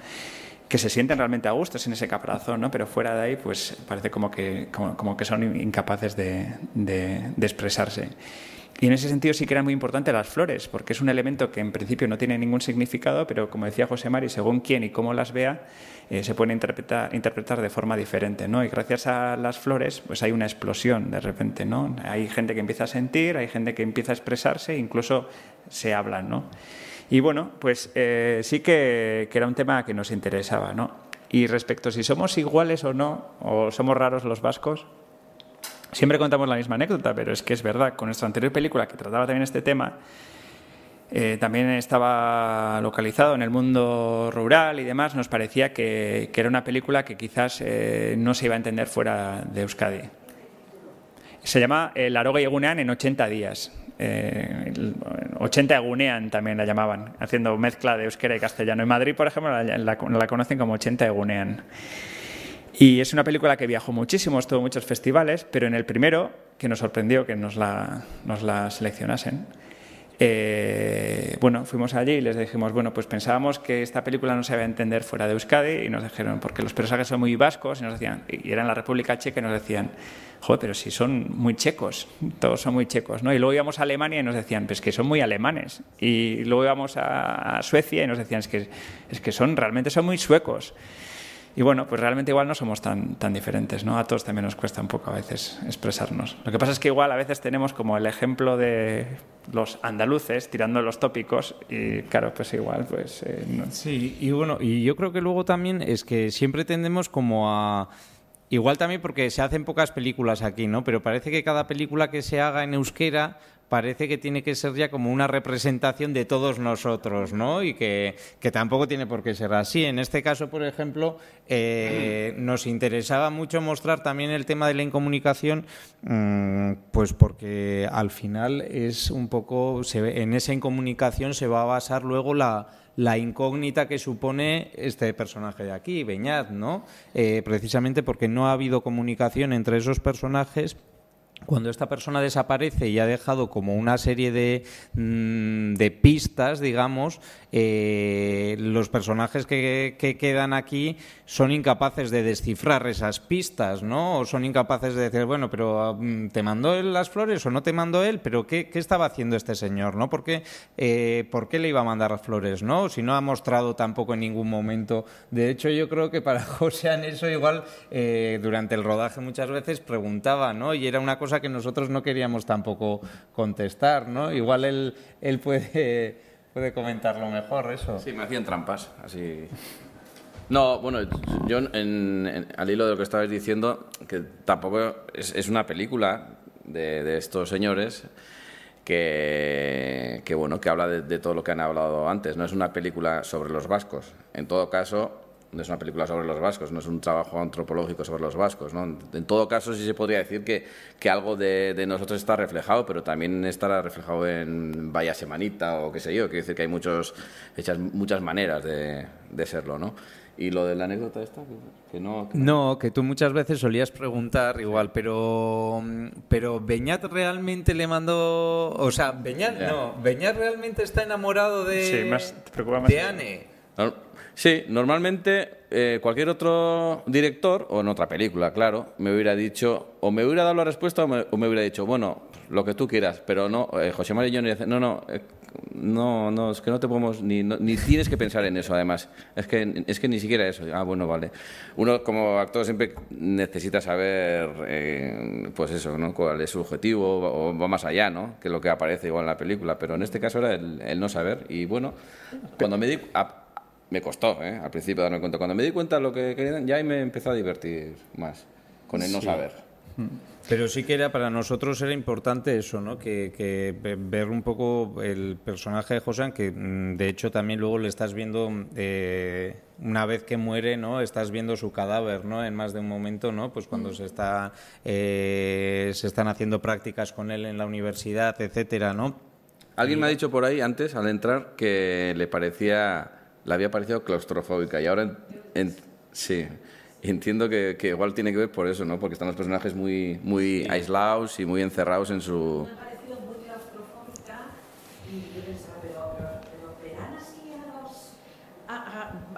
que se sienten realmente a gustos en ese caparazón, ¿no? Pero fuera de ahí, pues parece como que, como, que son incapaces de, de, expresarse. Y en ese sentido sí que eran muy importantes las flores, porque es un elemento que en principio no tiene ningún significado, pero como decía José Mari, según quién y cómo las vea, eh, se pueden interpretar, interpretar, de forma diferente. ¿no? Y gracias a las flores pues hay una explosión de repente. ¿no? Hay gente que empieza a sentir, hay gente que empieza a expresarse, incluso se hablan. ¿no? Y bueno, pues eh, sí que, era un tema que nos interesaba, ¿no? Y respecto a si somos iguales o no, o somos raros los vascos, siempre contamos la misma anécdota, pero es que es verdad, con nuestra anterior película que trataba también este tema, eh, también estaba localizado en el mundo rural y demás, nos parecía que, era una película que quizás eh, no se iba a entender fuera de Euskadi. Se llama El Aroga y Egunean en 80 días. Eh, 80 egunean también la llamaban, haciendo mezcla de euskera y castellano. En Madrid, por ejemplo, la, conocen como 80 egunean. Y es una película que viajó muchísimo, estuvo en muchos festivales, pero en el primero, que nos sorprendió que nos la, seleccionasen, eh, bueno, fuimos allí y les dijimos, bueno, pues pensábamos que esta película no se iba a entender fuera de Euskadi y nos dijeron, porque los personajes son muy vascos, y nos decían, y era en la República Checa, y nos decían, joder, pero si son muy checos, todos son muy checos, ¿no? Y luego íbamos a Alemania y nos decían, pues que son muy alemanes. Y luego íbamos a Suecia y nos decían, es que, es que son, realmente son muy suecos. Y bueno, pues realmente igual no somos tan, tan diferentes, ¿no? A todos también nos cuesta un poco a veces expresarnos. Lo que pasa es que igual a veces tenemos como el ejemplo de los andaluces tirando los tópicos y claro, pues igual, pues... Eh, sí, y bueno, y yo creo que luego también es que siempre tendemos como a... Igual también porque se hacen pocas películas aquí, ¿no? Pero parece que cada película que se haga en euskera parece que tiene que ser ya como una representación de todos nosotros, ¿no? Y que, tampoco tiene por qué ser así. En este caso, por ejemplo, eh, nos interesaba mucho mostrar también el tema de la incomunicación, mm, pues porque al final es un poco, en esa incomunicación se va a basar luego la, la incógnita que supone este personaje de aquí, Beñat, ¿no? Eh, precisamente porque no ha habido comunicación entre esos personajes cuando esta persona desaparece y ha dejado como una serie de, mm, pistas, digamos, eh, los personajes que, quedan aquí son incapaces de descifrar esas pistas, ¿no? O son incapaces de decir, bueno, pero mm, ¿te mandó él las flores o no te mandó él? ¿Pero qué, estaba haciendo este señor, no? ¿Por qué, eh, ¿Por qué le iba a mandar las flores, no? Si no ha mostrado tampoco en ningún momento. De hecho, yo creo que para José eso igual eh, durante el rodaje muchas veces preguntaba, ¿no? Y era una cosa que nosotros no queríamos tampoco contestar, ¿no? Igual él, puede, puede comentarlo mejor, eso. Sí, me hacían trampas, así... No, bueno, yo al hilo de lo que estabais diciendo, que tampoco es, una película de, estos señores, que, que, bueno, que habla de, de, todo lo que han hablado antes. No es una película sobre los vascos. En todo caso, no es una película sobre los vascos, no es un trabajo antropológico sobre los vascos. ¿no? En todo caso, sí se podría decir que, algo de, nosotros está reflejado, pero también estará reflejado en Vaya Semanita o qué sé yo. Quiero decir que hay muchos, hechas, muchas maneras de, serlo. ¿no? Y lo de la anécdota esta, que, no... Que... No, que tú muchas veces solías preguntar igual, pero, pero Beñat realmente le mandó... O sea, Beñat realmente está enamorado de, sí, más, de Sí, normalmente eh, cualquier otro director, o en otra película, claro, me hubiera dicho, o me hubiera dado la respuesta o me, hubiera dicho, bueno, lo que tú quieras, pero no, eh, José María y yo dice, no, no, eh, no, no, es que no te podemos, ni, ni tienes que pensar en eso además, es que, es que ni siquiera eso, ah, bueno, vale. Uno como actor siempre necesita saber, pues eso, ¿no? Cuál es su objetivo, o va más allá, ¿no? Que lo que aparece igual en la película, pero en este caso era el, no saber, y bueno, cuando me di me costó, ¿eh? Al principio darme cuenta. Cuando me di cuenta de lo que querían, ya ahí me empezó a divertir más con el no saber. Pero sí que era para nosotros era importante eso, ¿no? Que, ver un poco el personaje de José, que mm, de hecho también luego le estás viendo mm, eh, una vez que muere, ¿no? Estás viendo su cadáver, ¿no? En más de un momento, ¿no? Pues cuando mm. se está eh, se están haciendo prácticas con él en la universidad, etcétera, ¿no? Alguien me ha dicho por ahí antes al entrar que le parecía la había parecido claustrofóbica y ahora en, sí. Entiendo que, igual tiene que ver por eso, ¿no? Porque están los personajes muy, muy aislados y muy encerrados en su... ha parecido muy claustrofóbica y a los...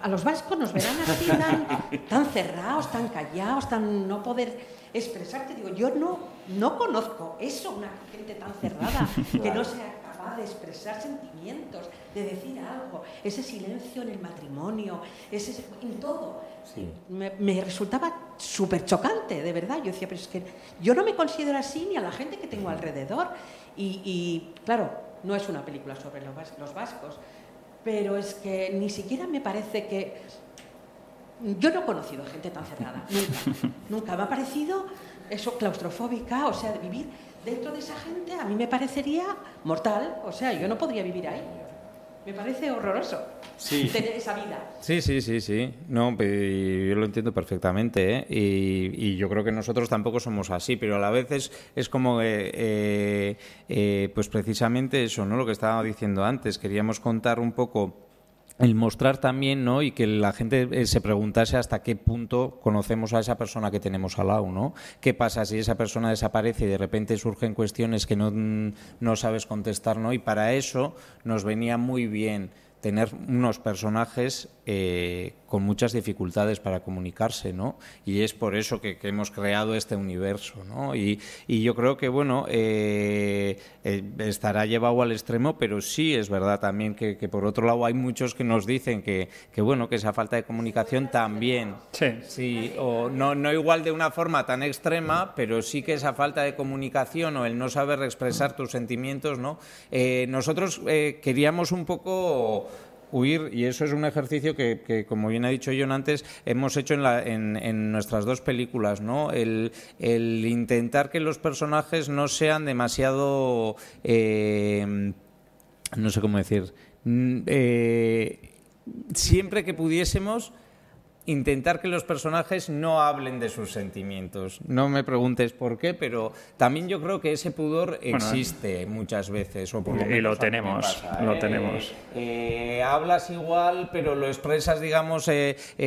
A, los vascos nos verán así tan, cerrados, tan callados, tan no poder expresarte. Digo, yo no, no conozco eso, una gente tan cerrada, que no sea de expresar sentimientos, de decir algo, ese silencio en el matrimonio, ese, en todo. Me, resultaba súper chocante, de verdad. Yo decía, pero es que yo no me considero así ni a la gente que tengo alrededor. Y, claro, no es una película sobre los, vascos, pero es que ni siquiera me parece que... Yo no he conocido a gente tan cerrada, nunca, nunca. Me ha parecido eso claustrofóbica, o sea, de vivir dentro de esa gente a mí me parecería mortal, o sea, yo no podría vivir ahí. Me parece horroroso sí. tener esa vida. Sí, sí, sí, sí. No, yo lo entiendo perfectamente. ¿eh? Y, yo creo que nosotros tampoco somos así, pero a la vez es, como, que, eh, eh, pues precisamente eso, ¿no? Lo que estaba diciendo antes. Queríamos contar un poco el mostrar también, ¿no? Y que la gente eh, se preguntase hasta qué punto conocemos a esa persona que tenemos al lado, ¿no? ¿Qué pasa si esa persona desaparece y de repente surgen cuestiones que no, sabes contestar, ¿no? Y para eso nos venía muy bien tener unos personajes eh, con muchas dificultades para comunicarse, ¿no? Y es por eso que, hemos creado este universo, ¿no? Y, yo creo que, bueno, eh, eh, estará llevado al extremo, pero sí es verdad también que, por otro lado hay muchos que nos dicen que, bueno, que esa falta de comunicación también, sí, o no, no igual de una forma tan extrema, pero sí que esa falta de comunicación o el no saber expresar tus sentimientos, ¿no? Eh, nosotros queríamos un poco huir, y eso es un ejercicio que, como bien ha dicho John antes, hemos hecho en, nuestras dos películas, ¿no? El, intentar que los personajes no sean demasiado, eh, no sé cómo decir, mm, eh, siempre que pudiésemos intentar que los personajes no hablen de sus sentimientos. No me preguntes por qué, pero también yo creo que ese pudor existe eh, muchas veces. O y lo tenemos, lo ¿eh? tenemos. Eh, hablas igual, pero lo expresas, digamos,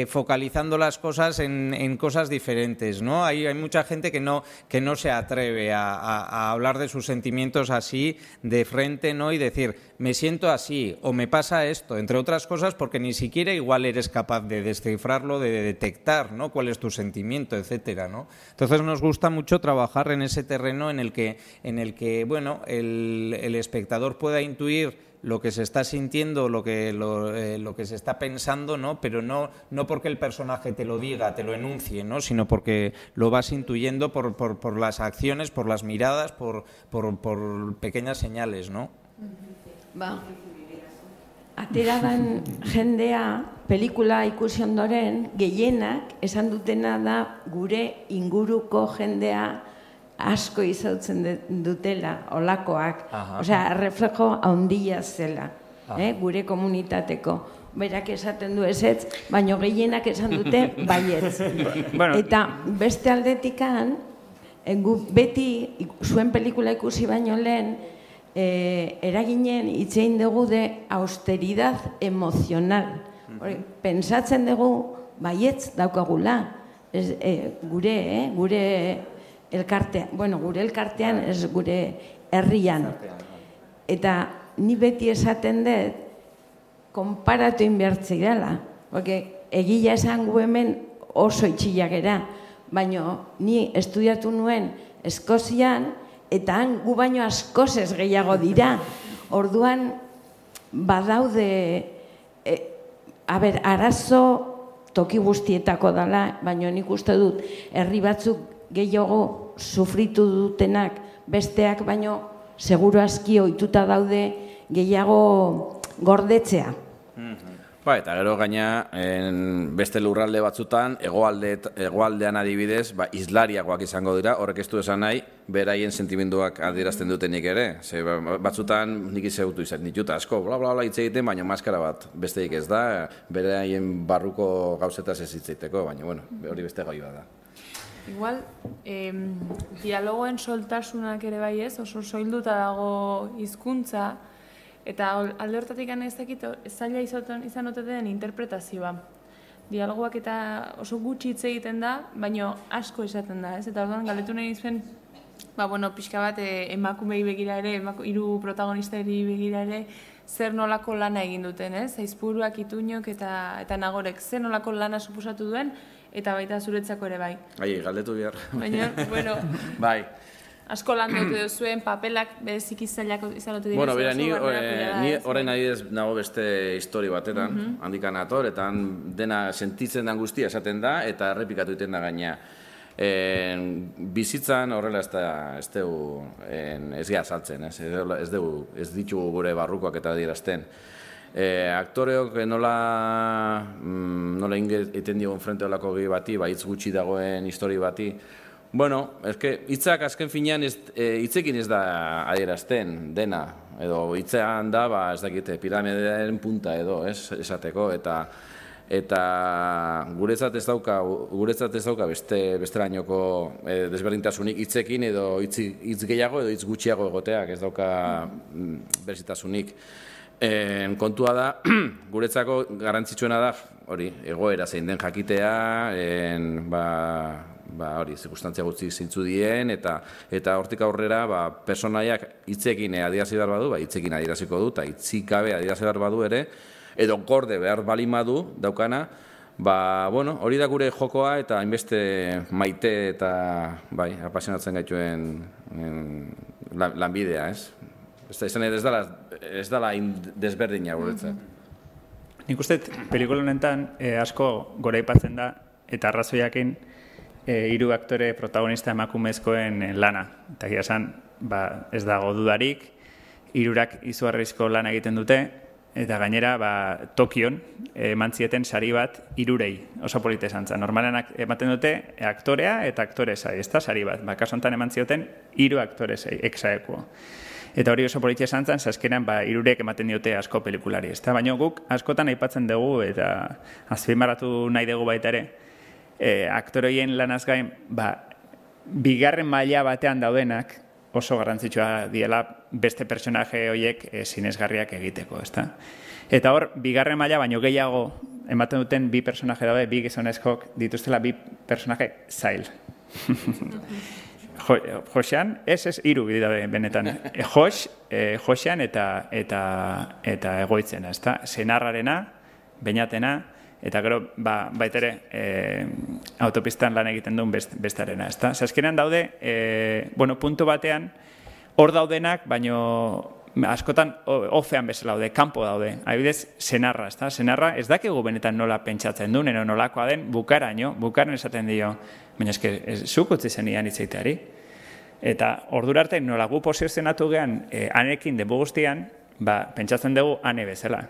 focalizando las cosas en, cosas diferentes, ¿no? Hay, hay mucha gente que no, que no se atreve a, hablar de sus sentimientos así, de frente, ¿no? Y decir, me siento así, o me pasa esto, entre otras cosas, porque ni siquiera igual eres capaz de descifrarlo de detectar ¿no? cuál es tu sentimiento, etcétera. ¿no? Entonces nos gusta mucho trabajar en ese terreno en el que, en el que bueno, el, espectador pueda intuir lo que se está sintiendo, lo que, eh, lo, que se está pensando, ¿no? pero no, no porque el personaje te lo diga, te lo enuncie, ¿no? sino porque lo vas intuyendo por, por, por las acciones, por las miradas, por, por, pequeñas señales. ¿no? Va. ateraban jendea pelikula ikusi ondoren gehienak esan dutena da gure inguruko jendea asko izautzen dutela olakoak, osea reflejo handia zela, ah. eh, gure komunitateko berak esaten du esetz, baino gehienak esan dute baietz. bueno. Eta beste aldetikan, eh, beti zuen pelikula ikusi baino lehen, eh, eraginen itzein dugu de austeridad emozional. pensatzen dugu baietz daukagula, ez, eh, gure, eh, gure elkartean, bueno, gure elkartean, ez gure herrian. Bai. Eta ni beti esaten dut, konparatu inbertzei dela. Porque egia esan gu hemen oso itxilagera, Baino Baina ni estudiatu nuen Eskozian, eta han gu baino askoz gehiago dira. Orduan, badaude, e, a ber, arazo toki guztietako dala, baina nik uste dut, herri batzuk gehiago sufritu dutenak besteak, baino seguru aski ohituta daude gehiago gordetzea. Ba, eta gero gaina en, beste lurralde batzutan, egoalde, egoaldean adibidez, ba, islariagoak izango dira, horrek ez du esan nahi, beraien sentimenduak adierazten dutenik ere. Ze, ba, ba, batzutan nik izagutu izan dituta, asko, bla, bla, bla, hitz egiten, baina maskara bat besteik ez da, beraien barruko gauzetaz ez hitziteko, baina, bueno, hori beste gai da. Igual, dialogoen soltasunak ere bai ez, oso soilduta dago hizkuntza, Eta alde hortatik ez dakit, zaila izaten izan ote interpretazioa. Dialogoak eta oso gutxi hitz egiten da, baino asko esaten da, ez? Eta orduan galetu nahi izan, ba, bueno, pixka bat eh, emakumei begira ere, hiru iru protagonistari begira ere, zer nolako lana egin duten, ez? Aizpuruak, itunok eta, eta nagorek, zer nolako lana supusatu duen, eta baita zuretzako ere bai. Bai, galdetu behar. Baina, bueno. bai asko lan dute zuen, papelak bezik izan izalote dira. Bueno, bera, ni, ni nago beste histori batetan, mm handikan ator, eta dena sentitzen den guztia esaten da, eta errepikatu iten da gaina. bizitzan horrela ez da, ez dugu, ez gea saltzen, ez, ez, dugu, ez ditugu gure barrukoak eta dirazten. E, eh, aktoreok nola, mm, nola inge, iten diogun frente bati, baitz gutxi dagoen histori bati, Bueno, es que hitzak azken finean hitzekin ez, e, ez da adierazten dena, edo hitzean da, ba, ez dakite, piramidearen punta edo, ez, esateko, eta eta guretzat ez dauka guretzat ez dauka beste besterainoko e, desberdintasunik hitzekin edo hitz hitz gehiago edo hitz gutxiago egoteak ez dauka mm, berzitasunik e, kontua da guretzako garrantzitsuena da hori egoera zein den jakitea en, ba, ba, hori, zirkustantzia gutxi zintzu dien, eta eta hortik aurrera, ba, personaiak itzekin adierazi behar badu, ba, itzekin adieraziko du, eta itzikabe adierazi behar badu ere, edo onkorde behar balimadu daukana, Ba, bueno, hori da gure jokoa eta hainbeste maite eta bai, apasionatzen gaituen lanbidea, ez? Ez da, ez ez da ez desberdina guretzat. Mm mm-hmm. Nik uste, pelikula honetan, eh, asko goraipatzen da, eta arrazoiakin, e, iru aktore protagonista emakumezkoen eh, lana. Eta gira san, ba, ez dago dudarik, irurak izugarrizko lana egiten dute, eta gainera ba, Tokion emantzieten sari bat irurei, oso polite esan zan. ematen dute aktorea eta aktoresa, ez da sari bat. Ba, kaso enten eman zioten iru aktore zai, Eta hori oso politxe esan zan, ba, irurek ematen diote asko pelikulari. Ez da, baina guk askotan aipatzen dugu eta azpimarratu nahi dugu baita ere, e, eh, aktoroien lanaz gain, ba, bigarren maila batean daudenak, oso garrantzitsua diela beste personaje horiek e, sinesgarriak egiteko, ezta? Eta hor, bigarren maila baino gehiago ematen duten bi personaje daude, bi gizonezkok dituztela bi personaje zail. jo, josean, ez ez iru daude benetan. E, jos, e, eta, eta, eta egoitzena, ezta? Senarrarena, beinatena, Eta gero, ba, baita ere, e, autopistan lan egiten duen best, bestarena, ez da? daude, e, bueno, puntu batean, hor daudenak, baino askotan ofean bezala daude, kanpo daude. Adibidez, senarra, Senarra ez dakigu benetan nola pentsatzen duen, eno nolakoa den bukaraino, bukaren esaten dio. Baina eske ez zuk utzi zenian itzaiteari. Eta ordura arte nola gu gean e, anekin de guztian, ba pentsatzen dugu ane bezala.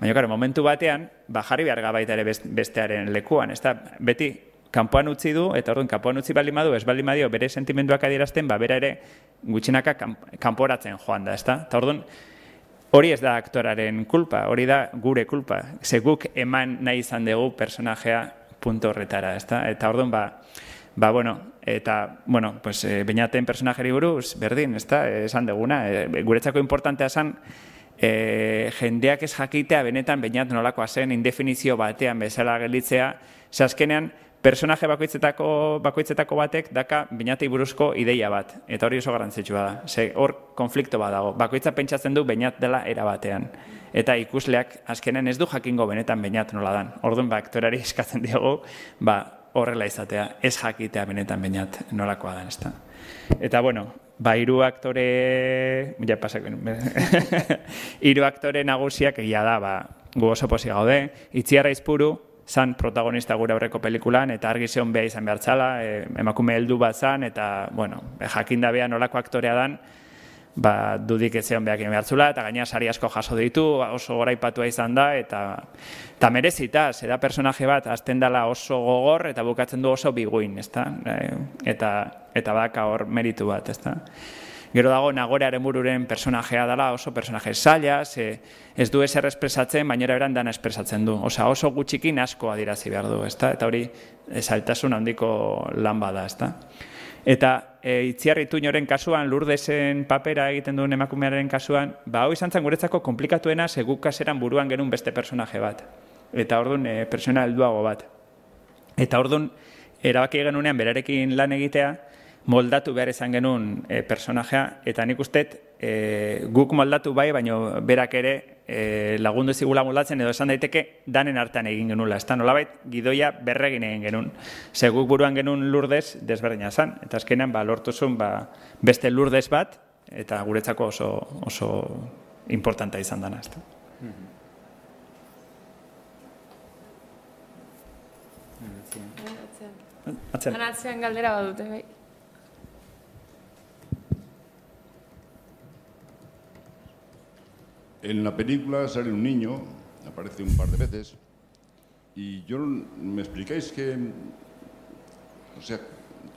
Baina, karo, momentu batean, ba, jarri behar gabaita ere bestearen lekuan, ez beti, kanpoan utzi du, eta orduan, kanpoan utzi bali madu, ez bali madio, bere sentimenduak adierazten, ba, bera ere, gutxinaka kanporatzen joan da, ez Eta orduan, hori ez da aktoraren kulpa, hori da gure kulpa. Ze eman nahi izan dugu personajea punto horretara, ez Eta orduan, ba, ba, bueno, eta, bueno, pues, e, bainaten personajeri buruz, berdin, ez da? Esan duguna, e, guretzako importantea esan, e, jendeak ez jakitea benetan bainat nolakoa zen indefinizio batean bezala gelditzea, ze azkenean personaje bakoitzetako, bakoitzetako batek daka bainatei buruzko ideia bat, eta hori oso garantzitsua da, ze hor konflikto bat dago, bakoitza pentsatzen du bainat dela era batean eta ikusleak azkenen ez du jakingo benetan bainat noladan, dan. Orduan, ba, aktorari eskatzen diogu, ba, horrela izatea, ez jakitea benetan bainat nolakoa dan, ezta. Eta, bueno, ba, iru aktore... Ja, iru aktore nagusiak egia da, ba, gu oso posi gaude. Itziarra izpuru, zan protagonista gure aurreko pelikulan, eta argi zeon beha izan behar txala, eh, emakume heldu bat zan, eta, bueno, e, jakindabean nolako aktorea dan, ba, dudik ez zeon behar egin behar zula, eta gaina sari asko jaso ditu, oso goraipatua izan da, eta, eta merezita, da personaje bat, azten dela oso gogor, eta bukatzen du oso biguin, ez e, Eta, eta bak hor meritu bat, ezta? Gero dago, nagorearen bururen personajea dela, oso personaje zaila, ze ez du ezer espresatzen, baina eran dan espresatzen du. Osa, oso gutxikin asko adirazi behar du, ezta? Eta hori, ezaltasun handiko lan bada, ezta? Eta, e, itziarri tuñoren kasuan, lurdezen papera egiten duen emakumearen kasuan, ba, hau izan zen guretzako komplikatuena kaseran buruan genuen beste personaje bat. Eta orduan, e, persona helduago bat. Eta orduan, erabaki genunean berarekin lan egitea, moldatu behar izan genuen e, personajea, eta nik uste e, guk moldatu bai, baino berak ere e, lagundu zigula edo esan daiteke danen artean egin genula. Eta nolabait, gidoia berregin egin genuen. Ze buruan genuen lurdez desberdina zan. Eta azkenean, ba, lortuzun, ba, beste lurdez bat, eta guretzako oso, oso importanta izan dana. Ez da. Atzean. Atzean. Atzean galdera badute, bai. En la película sale un niño, aparece un par de veces, y yo me explicáis que, o sea,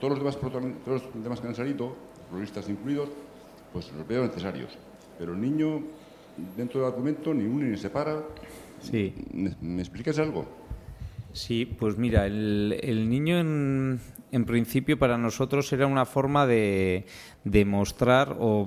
todos los demás, todos los demás que han salido, terroristas incluidos, pues los veo necesarios. Pero el niño, dentro del documento ni une ni separa. Sí. ¿Me, me explicas algo? Sí, pues mira, el, niño en, principio para nosotros era una forma de, de mostrar o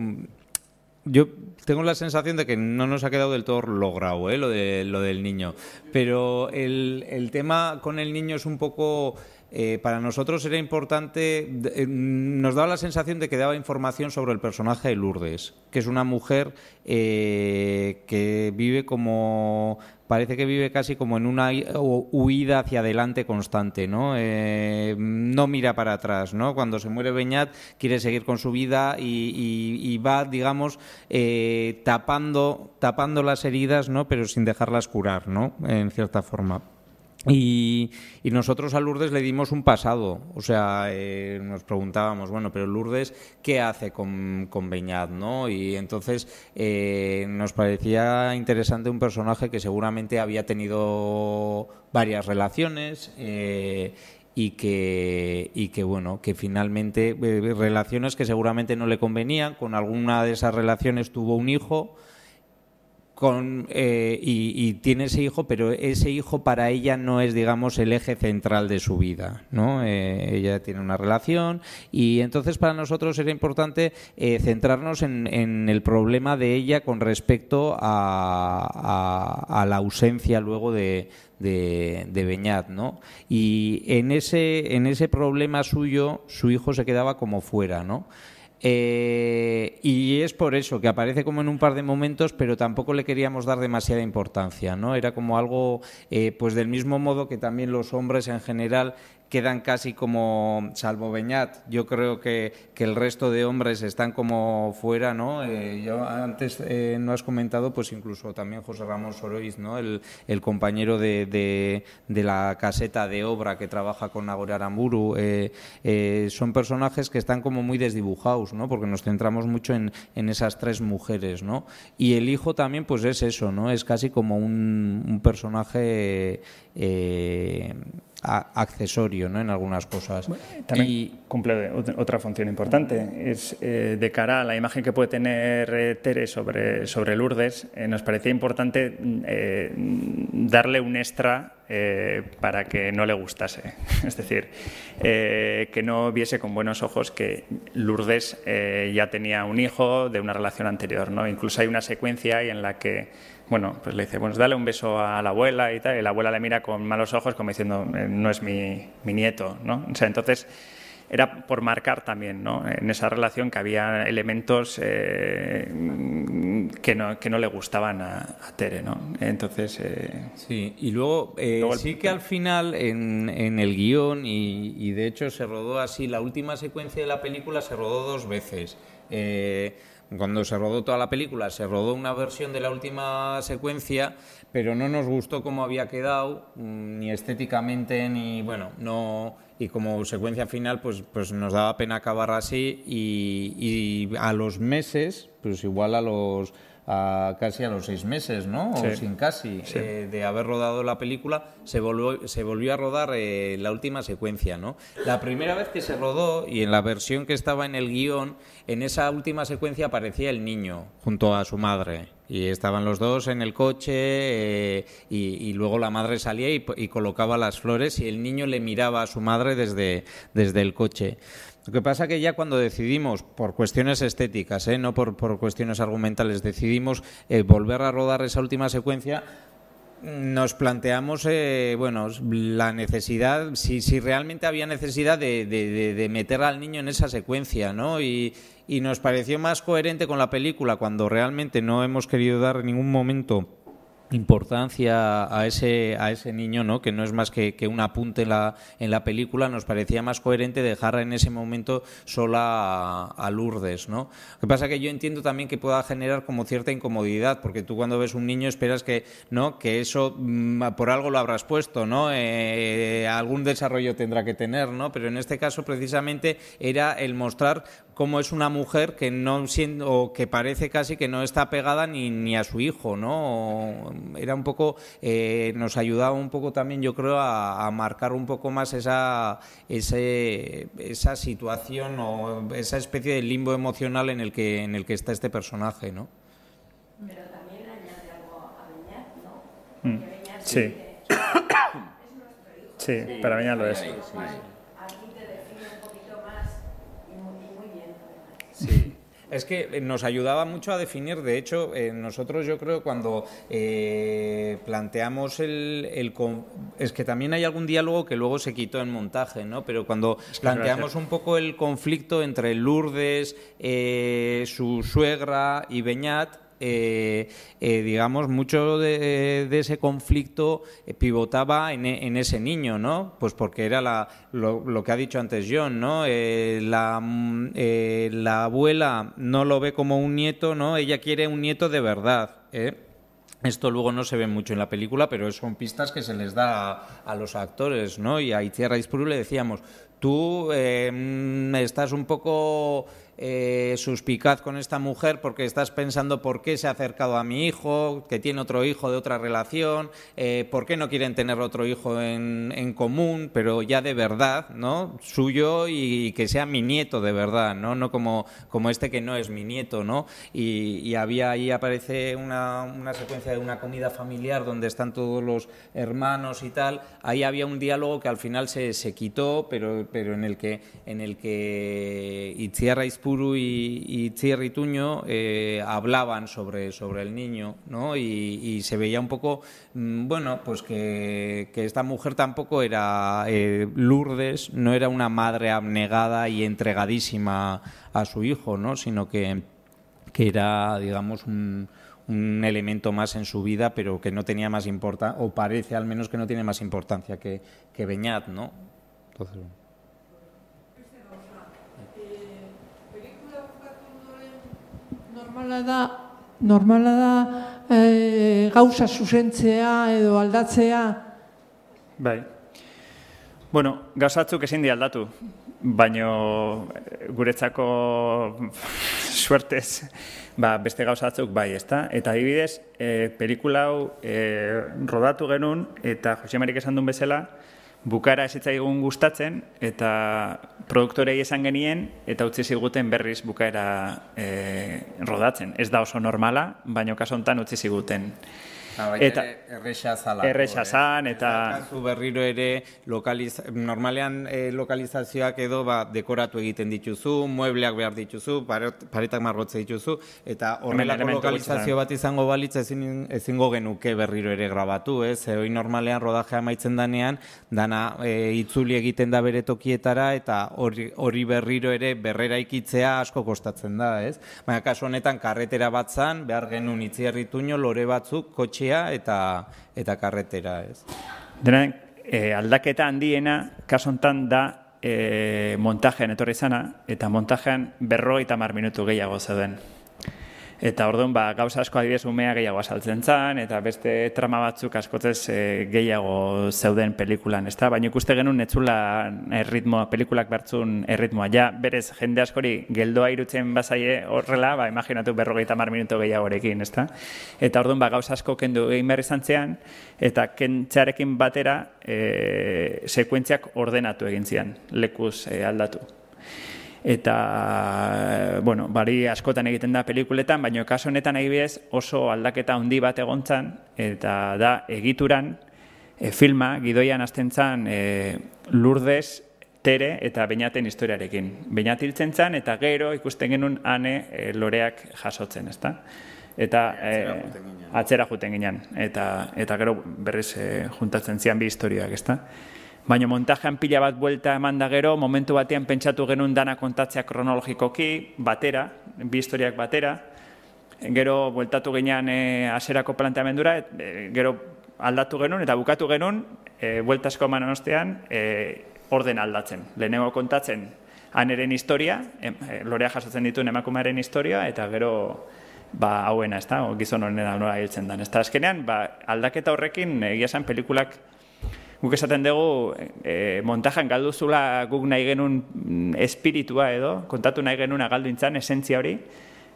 yo tengo la sensación de que no nos ha quedado del todo logrado ¿eh? lo, de, lo del niño. Pero el, tema con el niño es un poco... Eh, para nosotros era importante, eh, nos daba la sensación de que daba información sobre el personaje de Lourdes, que es una mujer eh, que vive como parece que vive casi como en una huida hacia adelante constante, ¿no? Eh, no mira para atrás, ¿no? Cuando se muere Beñat quiere seguir con su vida y, va, digamos, eh, tapando, tapando las heridas, ¿no? Pero sin dejarlas curar, ¿no? En cierta forma. Y, nosotros a Lourdes le dimos un pasado, o sea, eh, nos preguntábamos, bueno, pero Lourdes, ¿qué hace con, con ¿no? Y entonces eh, nos parecía interesante un personaje que seguramente había tenido varias relaciones. Eh, y que, y que bueno, que finalmente relaciones que seguramente no le convenían, con alguna de esas relaciones tuvo un hijo, con, eh, y, tiene ese hijo, pero ese hijo para ella no es, digamos, el eje central de su vida, ¿no? Eh, ella tiene una relación y entonces para nosotros era importante eh, centrarnos en, el problema de ella con respecto a, la ausencia luego de, Beñat, ¿no? Y en ese, en ese problema suyo, su hijo se quedaba como fuera, ¿no? Eh, y es por eso, que aparece como en un par de momentos, pero tampoco le queríamos dar demasiada importancia, ¿no? Era como algo, eh, pues del mismo modo que también los hombres en general quedan casi como, salvo Beñat, yo creo que, el resto de hombres están como fuera, ¿no? Eh, yo antes eh, no has comentado, pues incluso también José Ramón Soroiz, ¿no? El, compañero de, la caseta de obra que trabaja con Nagore Aramburu. Eh, son personajes que están como muy desdibujados, ¿no? Porque nos centramos mucho en, esas tres mujeres, ¿no? Y el hijo también, pues es eso, ¿no? Es casi como un personaje accesorio ¿no? en algunas cosas. también y... cumple otra función importante. Es eh, de cara a la imagen que puede tener eh, Tere sobre, sobre Lourdes, eh, nos parecía importante mm, darle un extra para que no le gustase. Es decir, que no viese con buenos ojos que Lourdes ya tenía un hijo de una relación anterior. ¿no? Incluso hay una secuencia en la que bueno, pues le dice, bueno, dale un beso a la abuela y tal, y la abuela le mira con malos ojos como diciendo, eh, no es mi, nieto, ¿no? O sea, entonces era por marcar también, ¿no? En esa relación que había elementos eh, que, no, que, no, le gustaban a, Tere, ¿no? Entonces... Eh, sí, y luego, sí que al final en, en el guión, y, y, de hecho se rodó así, la última secuencia de la película se rodó dos veces. Cuando se rodó toda la película, se rodó una versión de la última secuencia, pero no nos gustó cómo había quedado, mm, ni estéticamente, ni bueno, no. Y como secuencia final, pues, pues nos daba pena acabar así. Y, y a los meses, pues igual a los casi a los seis meses, ¿no? O sin casi, eh, de haber rodado la película, se volvió, se volvió a rodar eh, la última secuencia, ¿no? La primera vez que se rodó, y en la versión que estaba en el guión, en esa última secuencia aparecía el niño junto a su madre. Y estaban los dos en el coche eh, y, luego la madre salía y, colocaba las flores y el niño le miraba a su madre desde, desde el coche. Lo que pasa es que ya cuando decidimos, por cuestiones estéticas, ¿eh? no por, por, cuestiones argumentales, decidimos eh, volver a rodar esa última secuencia, nos planteamos eh, bueno la necesidad si, si realmente había necesidad de, meter al niño en esa secuencia no y, y nos pareció más coherente con la película cuando realmente no hemos querido dar ningún momento importancia a ese, a ese niño, ¿no? que no es más que, que un apunte en la, en la película, nos parecía más coherente dejar en ese momento sola a, Lourdes. ¿no? Lo que pasa que yo entiendo también que pueda generar como cierta incomodidad, porque tú cuando ves un niño esperas que, ¿no? que eso mm, por algo lo habrás puesto, ¿no? Eh, algún desarrollo tendrá que tener, ¿no? pero en este caso precisamente era el mostrar cómo es una mujer que no siendo, que parece casi que no está pegada ni, ni a su hijo, ¿no? era un poco, eh, nos ayudaba un poco también, yo creo, a, marcar un poco más esa, esa situación o esa especie de limbo emocional en el que, en el que está este personaje, ¿no? Pero también añade algo a Beñat, ¿no? Mm. sí. es nuestro Sí, para Beñat lo es. Es que eh, nos ayudaba mucho a definir, de hecho, eh, nosotros yo creo cuando eh, planteamos el, Es que también hay algún diálogo que luego se quitó en montaje, ¿no? Pero cuando planteamos un poco el conflicto entre Lourdes, su suegra y Beñat, eh, eh, digamos, mucho de, ese conflicto eh, pivotaba e, en, ese niño, ¿no? Pues porque era la, lo, que ha dicho antes John, ¿no? Mm, la, abuela no lo ve como un nieto, ¿no? Ella quiere un nieto de verdad, esto luego no se ve mucho en la película, pero son pistas que se les da a, los actores, ¿no? Y a Itziar Raizpuru le decíamos, tú mm, estás un poco eh, suspicaz con esta mujer porque estás pensando por qué se ha acercado a mi hijo, que tiene otro hijo de otra relación, eh, por qué no quieren tener otro hijo en, en, común, pero ya de verdad, ¿no? Suyo y que sea mi nieto de verdad, ¿no? No como, como este que no es mi nieto, ¿no? Y, y había ahí aparece una, una secuencia de una comida familiar donde están todos los hermanos y tal. Ahí había un diálogo que al final se, se quitó, pero, pero en el que, en el que y, Thierry Tuño eh, hablaban sobre, sobre el niño, ¿no? Y, se veía un poco, mm, bueno, pues que, que esta mujer tampoco era eh, Lourdes, no era una madre abnegada y entregadísima a su hijo, ¿no? Sino que, que era, digamos, un, un elemento más en su vida, pero que no tenía más importancia, o parece al menos que no tiene más importancia que, que Beñat, ¿no? Entonces... normala da, normala da e, gauza zuzentzea edo aldatzea? Bai. Bueno, gauzatzuk ezin di aldatu, baino eh, guretzako suertez ba, beste gauzatzuk bai, ezta? Eta adibidez, e, pelikula hau e, rodatu genuen, eta Jose Marik esan duen bezala, bukara esitzaigun gustatzen eta produktorei esan genien eta utzi ziguten berriz bukaera e, rodatzen. Ez da oso normala, baina kasontan utzi ziguten. Ah, eta erresa zala. Erresa eh? eta... berriro ere, normalean eh, lokalizazioak edo ba, dekoratu egiten dituzu, muebleak behar dituzu, paretak marrotze dituzu, eta horrelako lokalizazio bat izango balitz ezingo genuke berriro ere grabatu, ez? Eroi normalean rodajea maitzen danean, dana eh, itzuli egiten da bere tokietara, eta hori berriro ere berrera ikitzea asko kostatzen da, ez? Baina kasu honetan karretera bat zan, behar genuen itziarritu nio, lore batzuk, kotxe eta eta karretera, ez. Dena, e, aldaketa handiena, kasontan da eh montajean etorri zana, eta montajean berro eta minutu gehiago zeuden. Eta orduan, ba, gauza asko adibidez umea gehiago azaltzen zan, eta beste trama batzuk askotzez eh, gehiago zeuden pelikulan, ezta? Baina ikuste genuen netzula erritmoa, pelikulak bertzun erritmoa. Ja, berez, jende askori geldoa irutzen bazaie horrela, ba, imaginatu berrogeita mar minuto gehiagorekin, ezta? Eta orduan, ba, gauza asko kendu egin behar izan zean, eta kentxarekin batera e, sekuentziak ordenatu egin zian, lekuz eh, aldatu eta eh, bueno, bari askotan egiten da pelikuletan, baina kaso honetan nahi oso aldaketa handi bat egontzan eta da egituran e, filma gidoian astentzan e, eh, Lurdez Tere eta Beñaten historiarekin. Beñatiltzen zan eta gero ikusten genun ane e, loreak jasotzen, ezta? Eta e, atzera joten ginian eta eta gero berriz juntatzen zian bi historiak, ezta? Baina montajean pila bat buelta eman da gero, momentu batean pentsatu genuen dana kontatzea kronologikoki, batera, bi historiak batera, gero bueltatu ginean e, eh, aserako planteamendura, e, gero aldatu genuen eta bukatu genuen, e, eh, bueltasko eman anostean, orden aldatzen, lehenengo kontatzen aneren historia, lorea jasotzen dituen emakumearen historia, eta gero ba, hauena, ez da, gizon horrena nola hiltzen den. Ez azkenean, ba, aldaketa horrekin, egia pelikulak guk esaten dugu e, eh, montajan galduzula guk nahi genuen espiritua edo, kontatu nahi genuen agalduintzan esentzia hori,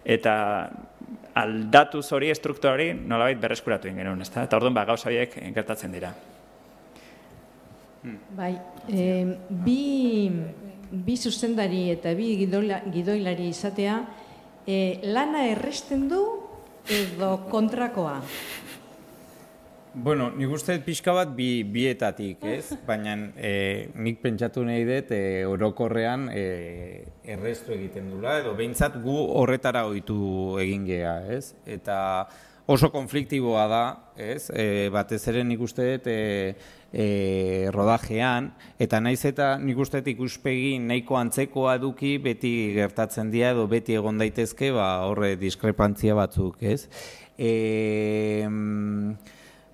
eta aldatu zori, estruktura hori, nolabait berreskuratu ingenuen, ezta? Eta orduan, ba, gauza horiek gertatzen dira. Bai, bi, bi zuzendari eta bi gidoilari izatea, eh, lana erresten du edo kontrakoa? Bueno, nik uste pixka bat bi, bietatik, ez? Baina e, nik pentsatu nahi dut eh, orokorrean e, errestu egiten dula, edo behintzat gu horretara oitu egin gea, ez? Eta oso konfliktiboa da, ez? E, batez ere nik uste dut e, rodajean, eta naiz eta nik uste dut ikuspegi nahiko antzekoa duki beti gertatzen dira edo beti egon daitezke, ba, horre diskrepantzia batzuk, ez?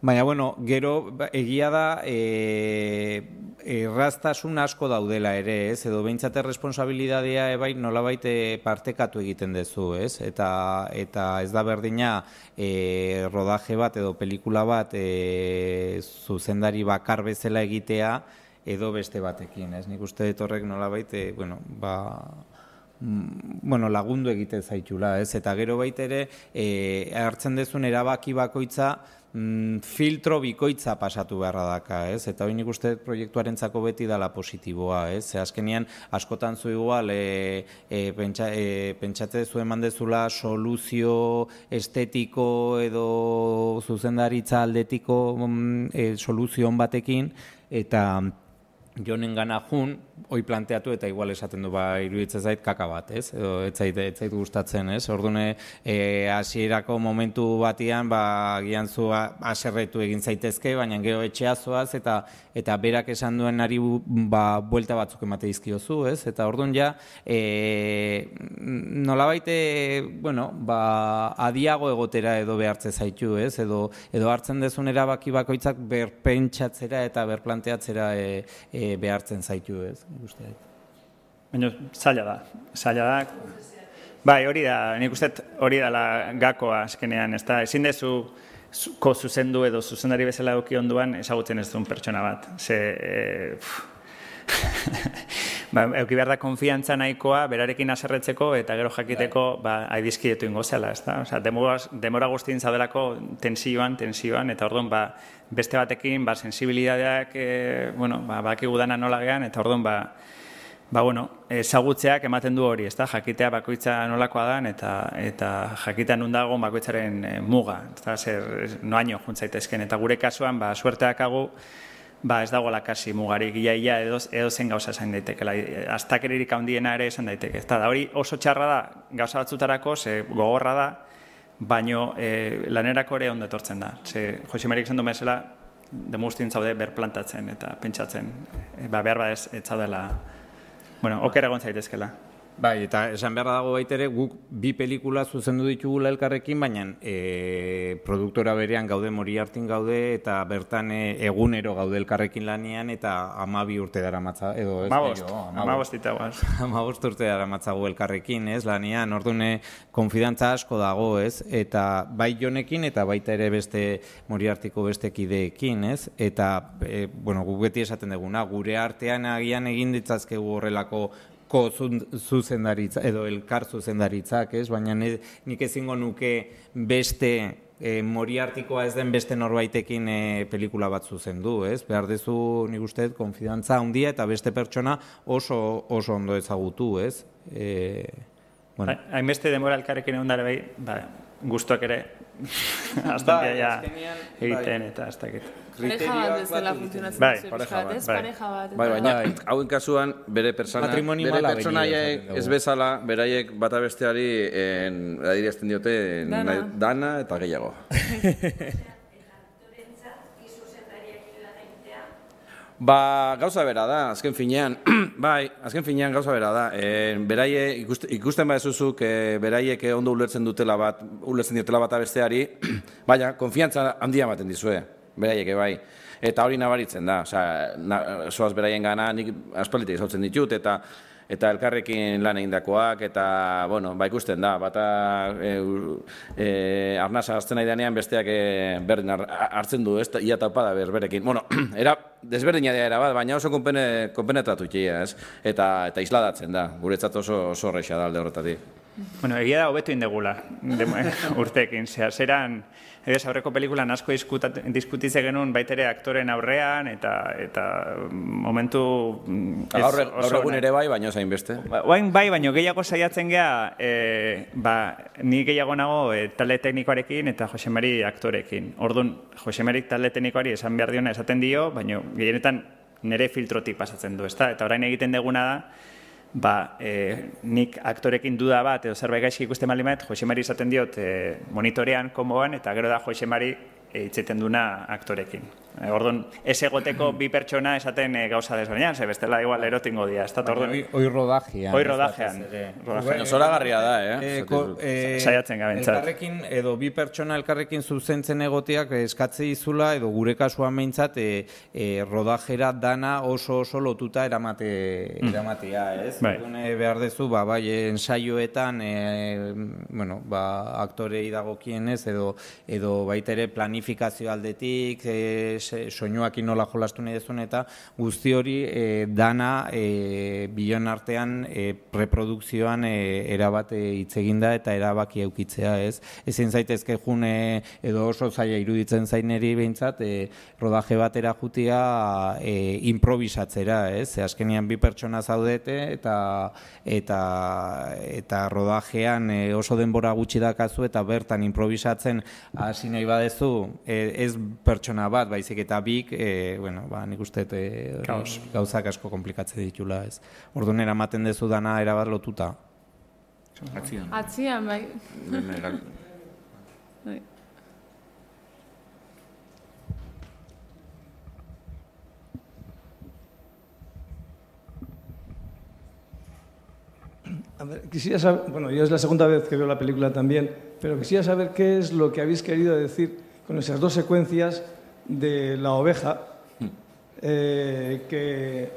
Baina, bueno, gero, ba, egia da, e, erraztasun asko daudela ere, ez? Edo behintzate responsabilidadea, ebait, bai, nola baite partekatu egiten dezu, ez? Eta, eta ez da berdina, e, rodaje bat edo pelikula bat e, zuzendari bakar bezala egitea edo beste batekin, ez? Nik uste etorrek nola baite, bueno, ba... Mm, bueno, lagundu egiten zaitula, ez? Eta gero baitere, eh, hartzen dezun erabaki bakoitza Mm, filtro bikoitza pasatu beharra daka, ez? Eta hori nik uste proiektuaren zako beti dala positiboa, ez? Ze azkenian askotan zu igual e, e, pentsa, e, pentsatze zuen mandezula soluzio estetiko edo zuzendaritza aldetiko mm, e, soluzion batekin eta jonen gana jun, hoi planteatu eta igual esaten du ba iruditzen zait kaka bat, ez? Edo etzait etzait gustatzen, ez? Ordun eh, eh hasierako momentu batean ba agian haserretu egin zaitezke, baina gero etxeazoaz eta eta berak esan duen ari ba vuelta batzuk emate dizkiozu, ez? Eta ordun ja eh nolabait eh, bueno, ba adiago egotera edo behartze zaitu, ez? Edo edo hartzen dezun erabaki bakoitzak berpentsatzera eta berplanteatzera eh, eh behartzen zaitu, ez? uste dut. Baina, zaila da, zaila da. Bai, hori da, nik hori da la gakoa azkenean, ez ezin dezu ko zuzendu edo zuzendari bezala eduki onduan ezagutzen ez duen pertsona bat. Ze, eh, ba, euki behar da konfiantza nahikoa, berarekin aserretzeko eta gero jakiteko bai. ba, aidizkietu ingo zela. Ez da? Osa, demora, demora guztien tensioan, tensioan, eta orduan ba, beste batekin ba, sensibilidadeak e, eh, bueno, ba, baki gudana nola eta orduan ba, ba, bueno, ezagutzeak ematen du hori, ezta jakitea bakoitza nolakoa dan, eta, eta jakitea nun dago bakoitzaren eh, muga, ez zer, noaino juntzaitezken, eta gure kasuan, ba, suerteak agu, ba ez dago la kasi mugari giaia edo edo zen gausa izan daiteke la astakeririk handiena ere esan daiteke Eta da hori oso txarra da gauza batzutarako se gogorra da baino e, lanerako ere ondo etortzen da se Jose Mari Xando mesela de zaude ber plantatzen eta pentsatzen e, ba behar ba ez etza dela bueno oker egon Bai, eta esan behar dago baita ere, guk bi pelikula zuzendu ditugula elkarrekin, baina e, produktora berean gaude mori gaude, eta bertan eh, egunero gaude elkarrekin lanian, eta ama urte dara matza, edo ez? Amabost, amabost dita Amabost urte dara matza gu elkarrekin, ez? Lanian, ordune eh, konfidantza asko dago, ez? Eta bai jonekin, eta baita ere beste moriartiko beste kideekin, ez? Eta, e, bueno, guk beti esaten duguna, gure artean agian egin ditzazkegu horrelako ko zuzendaritza edo elkar zuzendaritzak, ez? Baina nik ezingo nuke beste eh, moriartikoa ez den beste norbaitekin e, pelikula bat zuzendu, ez? Behar dezu nik uste konfidantza handia eta beste pertsona oso oso ondo ezagutu, ez? E, bueno. hainbeste demora elkarrekin egon bai, ba, guztuak ere Bai, Aztentia bai. ja egiten eta ez dakit. Pareja bat ez dela funtzionatzen. Bai, pareja Ez bai. pareja bat. Bai, baina hauen kasuan bere persona, bere persona ez bezala, beraiek bata besteari eh, en, diote dana. dana eta gehiago. Ba, gauza bera da, azken finean, bai, azken finean gauza bera da. E, beraie, ikusten ba ezuzuk, e, eh, beraiek eh, ondo ulertzen dutela bat, ulertzen dutela bat abesteari, baina, konfiantza handia ematen dizue, beraieke bai. Eta hori nabaritzen da, oza, na, soaz beraien gana, nik aspalitea izautzen ditut, eta eta elkarrekin lan egindakoak eta bueno, ba ikusten da bata e, e, arnasa hartzen nahi besteak e, berdin hartzen du ez ia tapa da berberekin bueno era desberdina da era bat baina oso konpene konpenetatu ez eta eta isladatzen da guretzat oso oso horrexa da alde horretatik Bueno, egia da hobetu indegula, de, urtekin, zera, Egez aurreko pelikulan asko diskutitze genuen baitere aktoren aurrean, eta, eta mm, momentu... Mm, gaur, egun ere bai, baina zain beste. Ba, bai, baina gehiago saiatzen gea, e, ba, ni gehiago nago e, talde teknikoarekin eta Jose Mari aktorekin. Orduan, Jose Mari talde teknikoari esan behar diona esaten dio, baina gehienetan nire filtrotik pasatzen du, ezta? Eta orain egiten deguna da, ba, e, nik aktorekin duda bat, edo zerbait gaizki ikusten mali bat, Jose Mari izaten diot e, monitorean, komoan, eta gero da Jose Mari e, eh, duna aktorekin. E, ez egoteko bi pertsona esaten eh, gauza desbainan, ze bestela igual erotingo dira, ez da, orduan. Oi rodajean. Oi rodajean. Zora da, eh? eh saiatzen ko, Zaiatzen edo bi pertsona elkarrekin zuzentzen egoteak eskatze izula, edo gure kasuan meintzat, e, rodajera dana oso oso lotuta eramate, mm. eramatea, ez? Bai. behar dezu, ba, bai, ensaioetan, e, bueno, ba, aktorei dagokien edo, edo baitere planifikazio aldetik, e, Eh, soinuak inola jolastu nahi dezun, eta guzti hori eh, dana e, eh, bilon artean e, reprodukzioan e, erabat hitz e, eginda eta erabaki eukitzea, ez? Ezin zaitezke june edo oso zaila iruditzen zaineri behintzat, e, rodaje batera jutia e, improvisatzera, ez? E, azkenian bi pertsona zaudete eta eta eta rodajean oso denbora gutxi dakazu eta bertan improvisatzen hasi nahi badezu, e, ez pertsona bat, baiz ...que está bik, eh, bueno, va, ni uste e, Kaos. gauzak asko komplikatze ditula, ez. Orduan eramaten dezu dana erabat lotuta. Atzian. Atzian, bai. A ver, quisiera saber, bueno, yo es la segunda vez que veo la película también, pero quisiera saber qué es lo que habéis querido decir con esas dos secuencias de la oveja, eh, que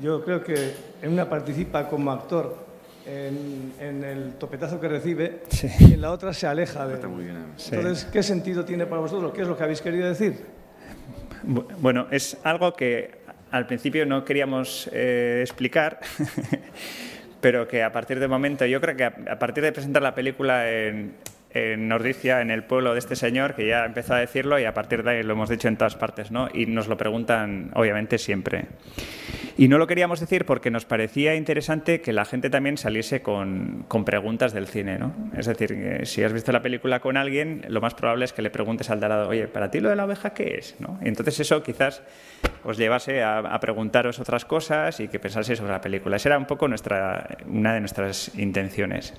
yo creo que en una participa como actor en, el topetazo que recibe y en la otra se aleja de Entonces, ¿qué sentido tiene para vosotros? ¿Qué es lo que habéis querido decir? Bueno, es algo que al principio no queríamos eh, explicar. pero que a partir de momento, yo creo que a, partir de presentar la película en, en Nordicia, en el pueblo de este señor, que ya empezó a decirlo y a partir de ahí lo hemos dicho en todas partes, ¿no? Y nos lo preguntan, obviamente, siempre. Y no lo queríamos decir porque nos parecía interesante que la gente también saliese con, con preguntas del cine, ¿no? Es decir, eh, si has visto la película con alguien, lo más probable es que le preguntes al darado, oye, ¿para ti lo de la oveja qué es? ¿No? entonces eso quizás os llevase a, preguntaros otras cosas y que pensaseis sobre la película. Esa era un poco nuestra, una de nuestras intenciones.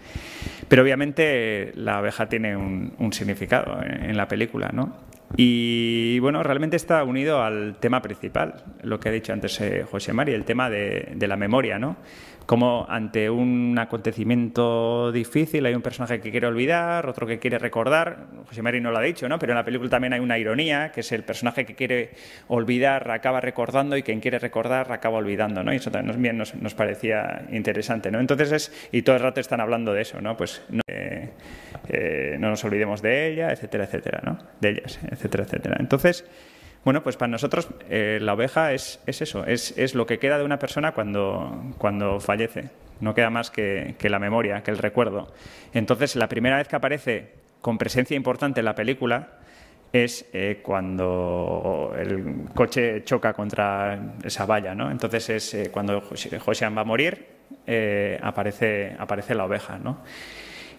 Pero obviamente la oveja tiene un, significado en, la película, ¿no? Y bueno, realmente está unido al tema principal, lo que ha dicho antes eh, José Mari, el tema de, de la memoria, ¿no? como ante un acontecimiento difícil hay un personaje que quiere olvidar, otro que quiere recordar. José Mari no lo ha dicho, ¿no? Pero en la película también hay una ironía, que es el personaje que quiere olvidar acaba recordando y quien quiere recordar acaba olvidando, ¿no? Y eso también nos, nos parecía interesante, ¿no? Entonces es, y todo el rato están hablando de eso, ¿no? Pues no, eh, eh, no nos olvidemos de ella, etcétera, etcétera, ¿no? De ellas, etcétera, etcétera. Entonces... Bueno, pues para nosotros eh, la oveja es, eso, es, lo que queda de una persona cuando, cuando fallece. No queda más que, la memoria, que el recuerdo. Entonces, la primera vez que aparece con presencia importante en la película, es eh, cuando el coche choca contra esa valla, ¿no? Entonces es eh, cuando Josian va a morir, aparece, aparece la oveja, ¿no?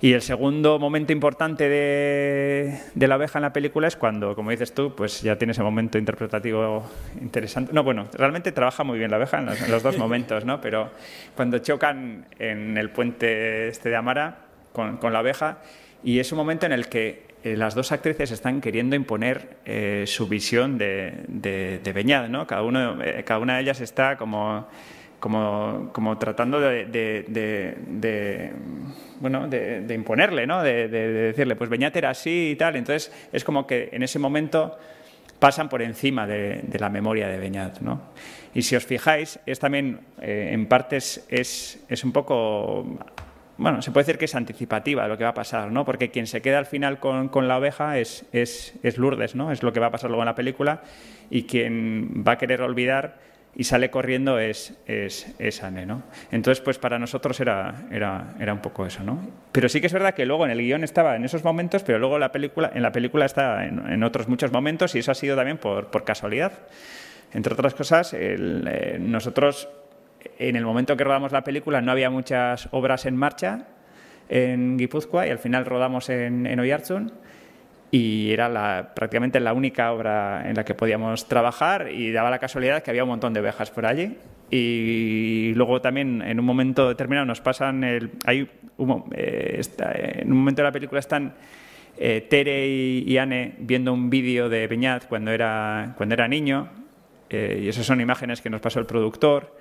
Y el segundo momento importante de, la abeja en la película es cuando, como dices tú, pues ya tiene ese momento interpretativo interesante. No, bueno, realmente trabaja muy bien la abeja en los, dos momentos, ¿no? Pero cuando chocan en el puente este de Amara con, la abeja y es un momento en el que eh, las dos actrices están queriendo imponer eh, su visión de, de, ¿no? Cada, uno, eh, cada una de ellas está como como, como tratando de, bueno, de, imponerle, ¿no? De, decirle, pues Beñat era así y tal. Entonces, es como que en ese momento pasan por encima de, la memoria de Beñat, ¿no? Y si os fijáis, es también, eh, en partes, es, es, un poco... Bueno, se puede decir que es anticipativa lo que va a pasar, ¿no? Porque quien se queda al final con, con la oveja es, es, es Lourdes, ¿no? Es lo que va a pasar luego en la película y quien va a querer olvidar y sale corriendo es, es, es Anne, ¿no? Entonces, pues para nosotros era, era, un poco eso, ¿no? Pero sí que es verdad que luego en el guión estaba en esos momentos, pero luego la película, en la película está en, otros muchos momentos y eso ha sido también por, casualidad. Entre otras cosas, eh, nosotros en el momento que rodamos la película no había muchas obras en marcha en Guipúzcoa y al final rodamos en, en y era prácticamente la única obra en la que podíamos trabajar y daba la casualidad que había un montón de ovejas por allí y luego también en un momento determinado nos pasan el hay eh, en un momento de la película están eh, Tere y, Anne viendo un vídeo de Beñat cuando era cuando era niño eh, y esas son imágenes que nos pasó el productor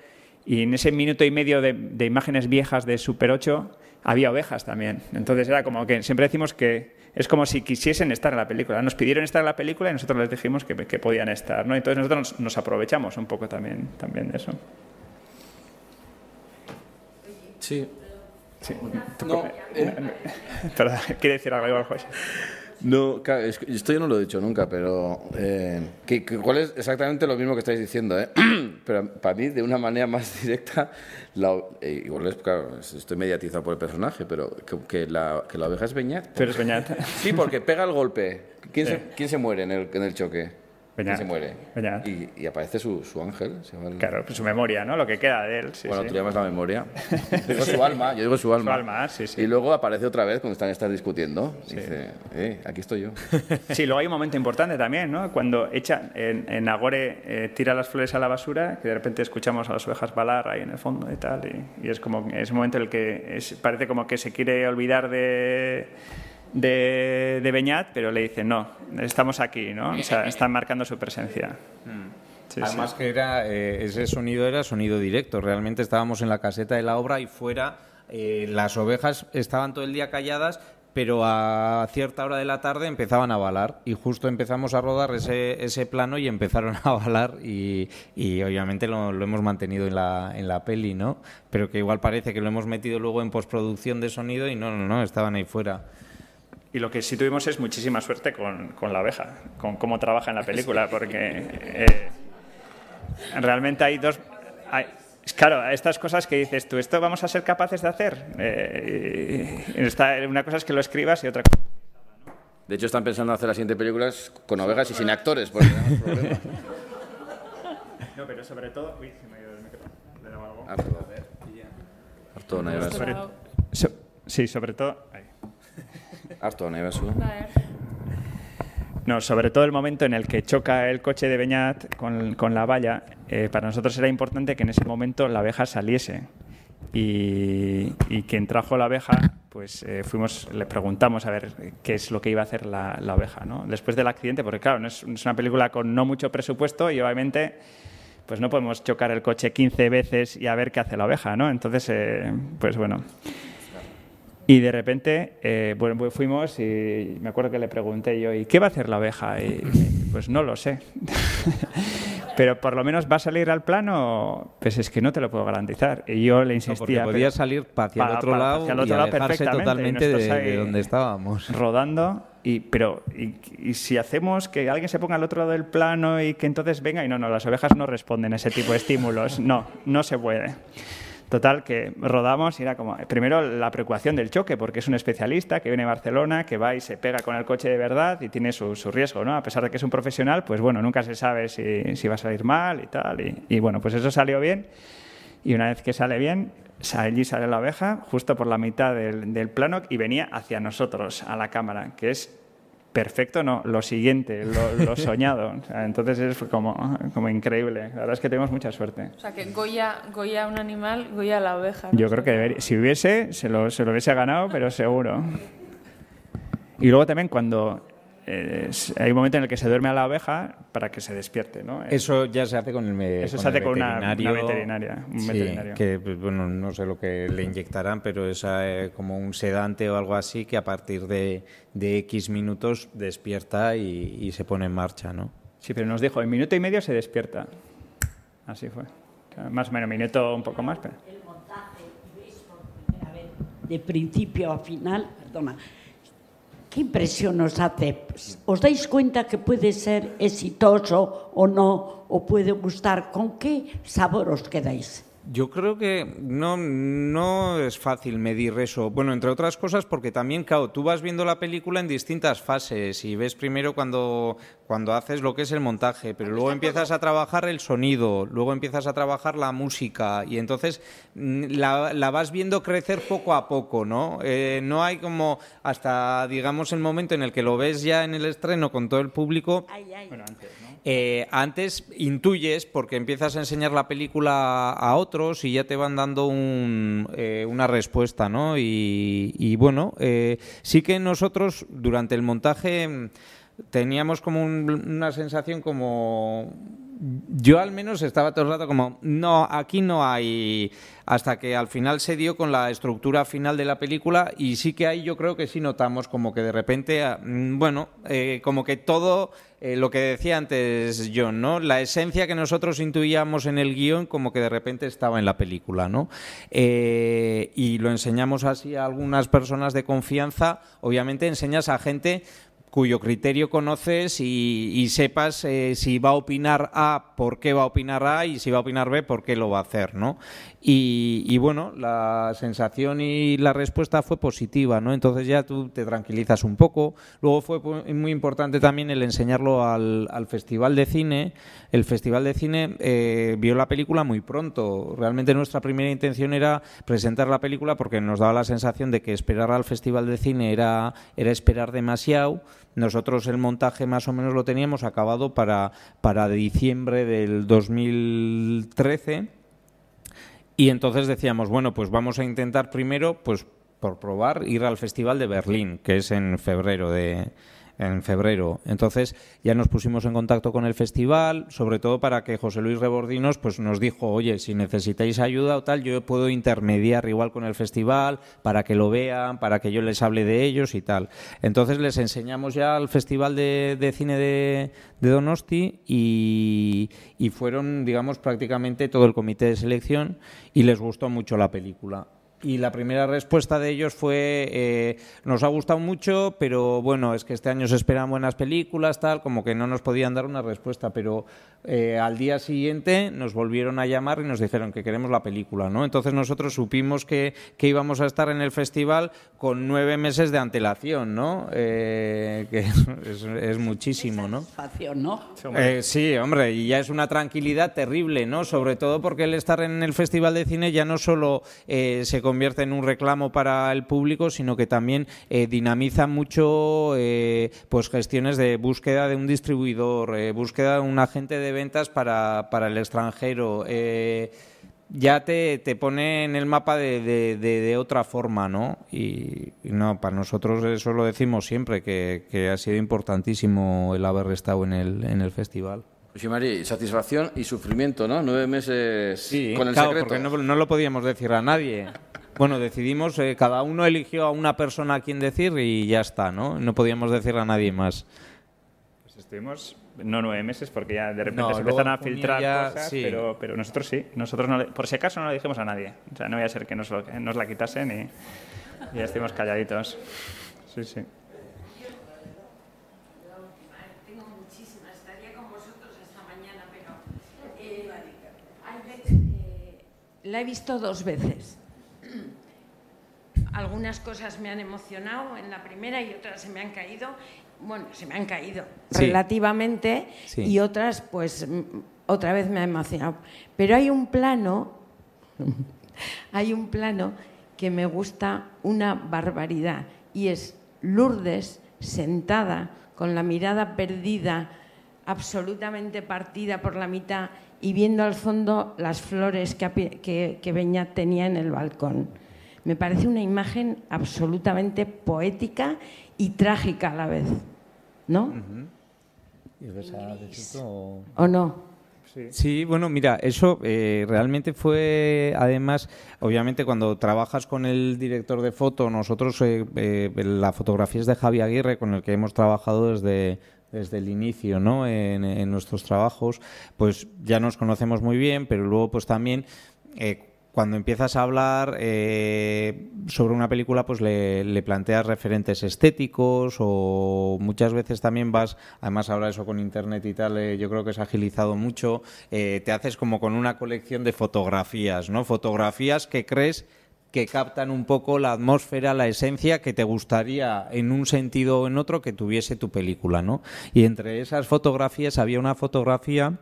y en ese minuto y medio de, de imágenes viejas de Super 8 había ovejas también. Entonces era como que siempre decimos que es como si quisiesen estar en la película. Nos pidieron estar en la película y nosotros les dijimos que, podían estar. ¿no? Entonces nosotros nos, aprovechamos un poco también, también de eso. Sí. sí. No, quiere decir algo igual, José. No, claro, esto yo no lo he dicho nunca, pero eh, ¿cuál es exactamente lo mismo que estáis diciendo? Eh? pero para mí, de una manera más directa, eh, igual es, claro, estoy mediatizado por el personaje, pero que, la, que oveja es Beñat. Pero es Beñat. sí, porque pega el golpe. ¿Quién, se, ¿quién se muere en el, en el choque? y se muere. Y, aparece su, ángel. Claro, pues su memoria, ¿no? Lo que queda de él. bueno, tú llamas la memoria. yo digo su alma, Y luego aparece otra vez cuando están discutiendo. dice, eh, aquí estoy yo. Sí, luego hay un momento importante también, ¿no? Cuando echa, en, en Agore eh, tira las flores a la basura, que de repente escuchamos a las ovejas balar ahí en el fondo y tal. Y, es como ese momento en el que parece como que se quiere olvidar de de, Beñat, pero le dice no, estamos aquí, ¿no? O están marcando su presencia. Mm. Además que era, eh, ese sonido era sonido directo, realmente estábamos en la caseta de la obra y fuera... Eh, las ovejas estaban todo el día calladas, pero a cierta hora de la tarde empezaban a balar y justo empezamos a rodar ese, plano y empezaron a balar y, obviamente lo, lo, hemos mantenido en la, en peli, ¿no? Pero que igual parece que lo hemos metido luego en postproducción de sonido y no, no, no, estaban ahí fuera. Y lo que sí tuvimos es muchísima suerte con, con la oveja, con cómo trabaja en la película, porque eh, realmente hay dos... Hay, Claro, estas cosas que dices tú, ¿esto vamos a ser capaces de hacer? Eh, una cosa es que lo escribas y otra cosa. De hecho, están pensando hacer las siguientes películas con ovejas y sin actores, porque No, pero sobre todo. Uy, se me ha ido el micrófono. Le algo. sí, sobre todo. Harto, No, sobre todo el momento en el que choca el coche de Beñat con, la valla, eh, para nosotros era importante que en ese momento la abeja saliese. Y, quien trajo la abeja, pues eh, fuimos, le preguntamos a ver qué es lo que iba a hacer la, la abeja, ¿no? Después del accidente, porque claro, no es, una película con no mucho presupuesto y obviamente pues no podemos chocar el coche 15 veces y a ver qué hace la abeja ¿no? Entonces, eh, pues bueno, y de repente, eh, pues fuimos y me acuerdo que le pregunté yo, ¿y qué va a hacer la oveja? Y, pues no lo sé. Pero por lo menos va a salir al plano, pues es que no te lo puedo garantizar. Y yo le insistía. No, podía salir hacia el otro lado totalmente de, donde estábamos. Rodando y, pero, si hacemos que alguien se ponga al otro lado del plano y que entonces venga, y no, no, las ovejas no responden a ese tipo de estímulos. No, no se puede. Total, que rodamos y era como, eh, primero la preocupación del choque, porque es un especialista que viene a Barcelona, que va y se pega con el coche de verdad y tiene su, riesgo, ¿no? A pesar de que es un profesional, pues bueno, nunca se sabe si, va a salir mal y tal. Y, bueno, pues eso salió bien. Y una vez que sale bien, allí sale la oveja, justo por la mitad del, del plano, y venía hacia nosotros, a la cámara, que es perfecto, no, lo siguiente, lo, soñado. entonces es como, como increíble. La verdad es que tenemos mucha suerte. O sea, que Goya, Goya un animal, Goya la oveja. Yo creo que si hubiese, se lo, se lo hubiese ganado, pero seguro. Y luego también cuando eh, hay un momento en el que se duerme a la oveja para que se despierte, ¿no? Eh, eso ya se hace con el Eso se hace con una, veterinaria, un veterinario. que, pues, bueno, no sé lo que le inyectarán, pero es eh, como un sedante o algo así que a partir de, X minutos despierta y, se pone en marcha, ¿no? Sí, pero nos dijo, en minuto y medio se despierta. Así fue. más o menos, minuto, un poco más, El montaje, primera vez, de principio a final, perdona, ¿Qué impresión os hace? ¿Os dais cuenta que puede ser exitoso o no, o puede gustar? ¿Con qué sabor os quedáis? Yo creo que no, es fácil medir eso. Bueno, entre otras cosas, porque también, claro, tú vas viendo la película en distintas fases y ves primero cuando, cuando haces lo que es el montaje, pero luego empiezas a trabajar el sonido, luego empiezas a trabajar la música y entonces mm, la, vas viendo crecer poco a poco, ¿no? Eh, no hay como hasta, digamos, el momento en el que lo ves ya en el estreno con todo el público. antes, eh, antes intuyes, porque empiezas a enseñar la película a otros y ya te van dando eh, una respuesta, ¿no? Y, bueno, eh, sí que nosotros durante el montaje mm, teníamos como una sensación como... Yo al menos estaba todo el rato como, no, aquí no hay... Hasta que al final se dio con la estructura final de la película y sí que ahí yo creo que sí notamos como que de repente, ah, mm, bueno, eh, como que todo eh, lo que decía antes John, ¿no? La esencia que nosotros intuíamos en el guión como que de repente estaba en la película, ¿no? Eh, y lo enseñamos así a algunas personas de confianza. Obviamente enseñas a gente cuyo criterio conoces y, sepas eh, si va a opinar A, por qué va a opinar A y si va a opinar B, por qué lo va a hacer, ¿no? Y, bueno, la sensación y la respuesta fue positiva, ¿no? Entonces ya tú te tranquilizas un poco. Luego fue muy importante también el enseñarlo al, Festival de Cine. El Festival de Cine eh, vio la película muy pronto. Realmente nuestra primera intención era presentar la película porque nos daba la sensación de que esperar al Festival de Cine era, era esperar demasiado. Nosotros el montaje más o menos lo teníamos acabado para, para diciembre del 2013 y entonces decíamos, bueno, pues vamos a intentar primero, pues por probar, ir al Festival de Berlín, que es en febrero de, en febrero. Entonces ya nos pusimos en contacto con el festival, sobre todo para que José Luis Rebordinos pues, nos dijo, oye, si necesitáis ayuda o tal, yo puedo intermediar igual con el festival para que lo vean, para que yo les hable de ellos y tal. Entonces les enseñamos ya al Festival de, Cine de, de Donosti y, y fueron, digamos, prácticamente todo el comité de selección y les gustó mucho la película y la primera respuesta de ellos fue eh, nos ha gustado mucho, pero bueno, es que este año se esperan buenas películas, tal, como que no nos podían dar una respuesta, pero eh, al día siguiente nos volvieron a llamar y nos dijeron que queremos la película, ¿no? Entonces nosotros supimos que, íbamos a estar en el festival con nueve meses de antelación, ¿no? Eh, que es, muchísimo, ¿no? sí, hombre, y ya es una tranquilidad terrible, ¿no? Sobre todo porque el estar en el Festival de Cine ya no solo se convierte en un reclamo para el público, sino que también eh, dinamiza mucho eh, pues gestiones de búsqueda de un distribuidor, eh, búsqueda de un agente de ventas para, para el extranjero. ya te, te, pone en el mapa de, de, de, otra forma, ¿no? Y, no, para nosotros eso lo decimos siempre, que, que, ha sido importantísimo el haber estado en el, en el festival. Sí, satisfacción y sufrimiento, ¿no? Nueve meses con el claro, porque no, lo podíamos decir a nadie. Bueno, decidimos, eh, cada uno eligió a una persona a quien decir y ya está, ¿no? No podíamos decir a nadie más. Pues estuvimos no nueve meses, porque ya de repente se empiezan a filtrar cosas, pero, nosotros sí. Nosotros por si acaso no lo dijimos a nadie. O sea, no voy a ser que nos, la quitasen y, y, ya estuvimos calladitos. Sí, sí. Eh, la he visto dos veces algunas cosas me han emocionado en la primera y otras se me han caído. Bueno, se me han caído relativamente y otras pues mm, otra vez me ha emocionado. Pero hay un plano, hay un plano que me gusta una barbaridad y es Lourdes sentada con la mirada perdida, absolutamente partida por la mitad y viendo al fondo las flores que, que tenía en el balcón. Me parece una imagen absolutamente poética y trágica a la vez, ¿no? o... no? Sí. bueno, mira, eso eh, realmente fue, además, obviamente cuando trabajas con el director de foto, nosotros, eh, eh, la fotografía es de Javier Aguirre, con el que hemos trabajado desde, desde el inicio, ¿no? En, nuestros trabajos, pues ya nos conocemos muy bien, pero luego pues también cuando empiezas a hablar eh, sobre una película, pues le, planteas referentes estéticos o muchas veces también vas, además ahora eso con internet y tal, eh, yo creo que se agilizado mucho, eh, te haces como con una colección de fotografías, ¿no? Fotografías que crees que captan un poco la atmósfera, la esencia que te gustaría en un sentido o en otro que tuviese tu película, ¿no? Y entre esas fotografías había una fotografía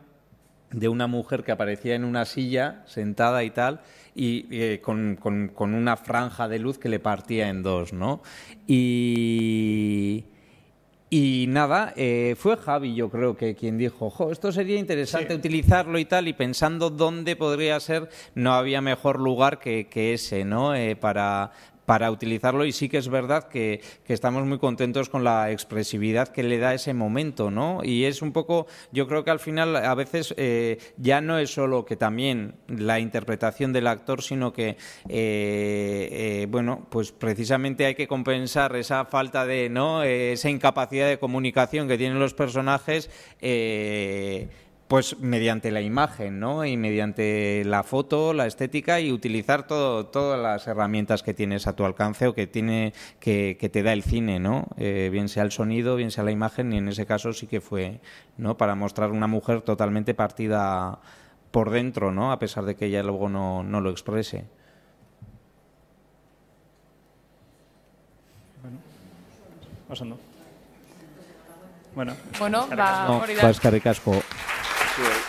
de una mujer que aparecía en una silla, sentada y tal, y eh, con, una franja de luz que le partía en dos, ¿no? Y... Y nada, eh, fue Javi, yo creo que quien dijo, jo, esto sería interesante utilizarlo y tal, y pensando dónde podría ser, no había mejor lugar que, ese, ¿no? Eh, para, para utilizarlo y sí que es verdad que, estamos muy contentos con la expresividad que le da ese momento, ¿no? Y es un poco, yo creo que al final a veces eh, ya no es solo que también la interpretación del actor, sino que, eh, eh, bueno, pues precisamente hay que compensar esa falta de, ¿no? esa incapacidad de comunicación que tienen los personajes pues mediante la imagen, ¿no? Y mediante la foto, la estética y utilizar todas las herramientas que tienes a tu alcance o que tiene que, te da el cine, ¿no? Eh, bien sea el sonido, bien sea la imagen y en ese caso sí que fue, ¿no? Para mostrar una mujer totalmente partida por dentro, ¿no? A pesar de que ella luego no, no lo exprese. Bueno, pasando. Bueno, bueno va, zuei.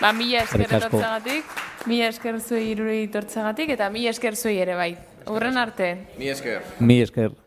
Ba, mila esker etortzagatik, mila esker zuei irure ditortzagatik, eta mila esker zuei ere bai. Urren arte. Mila esker. Mila esker.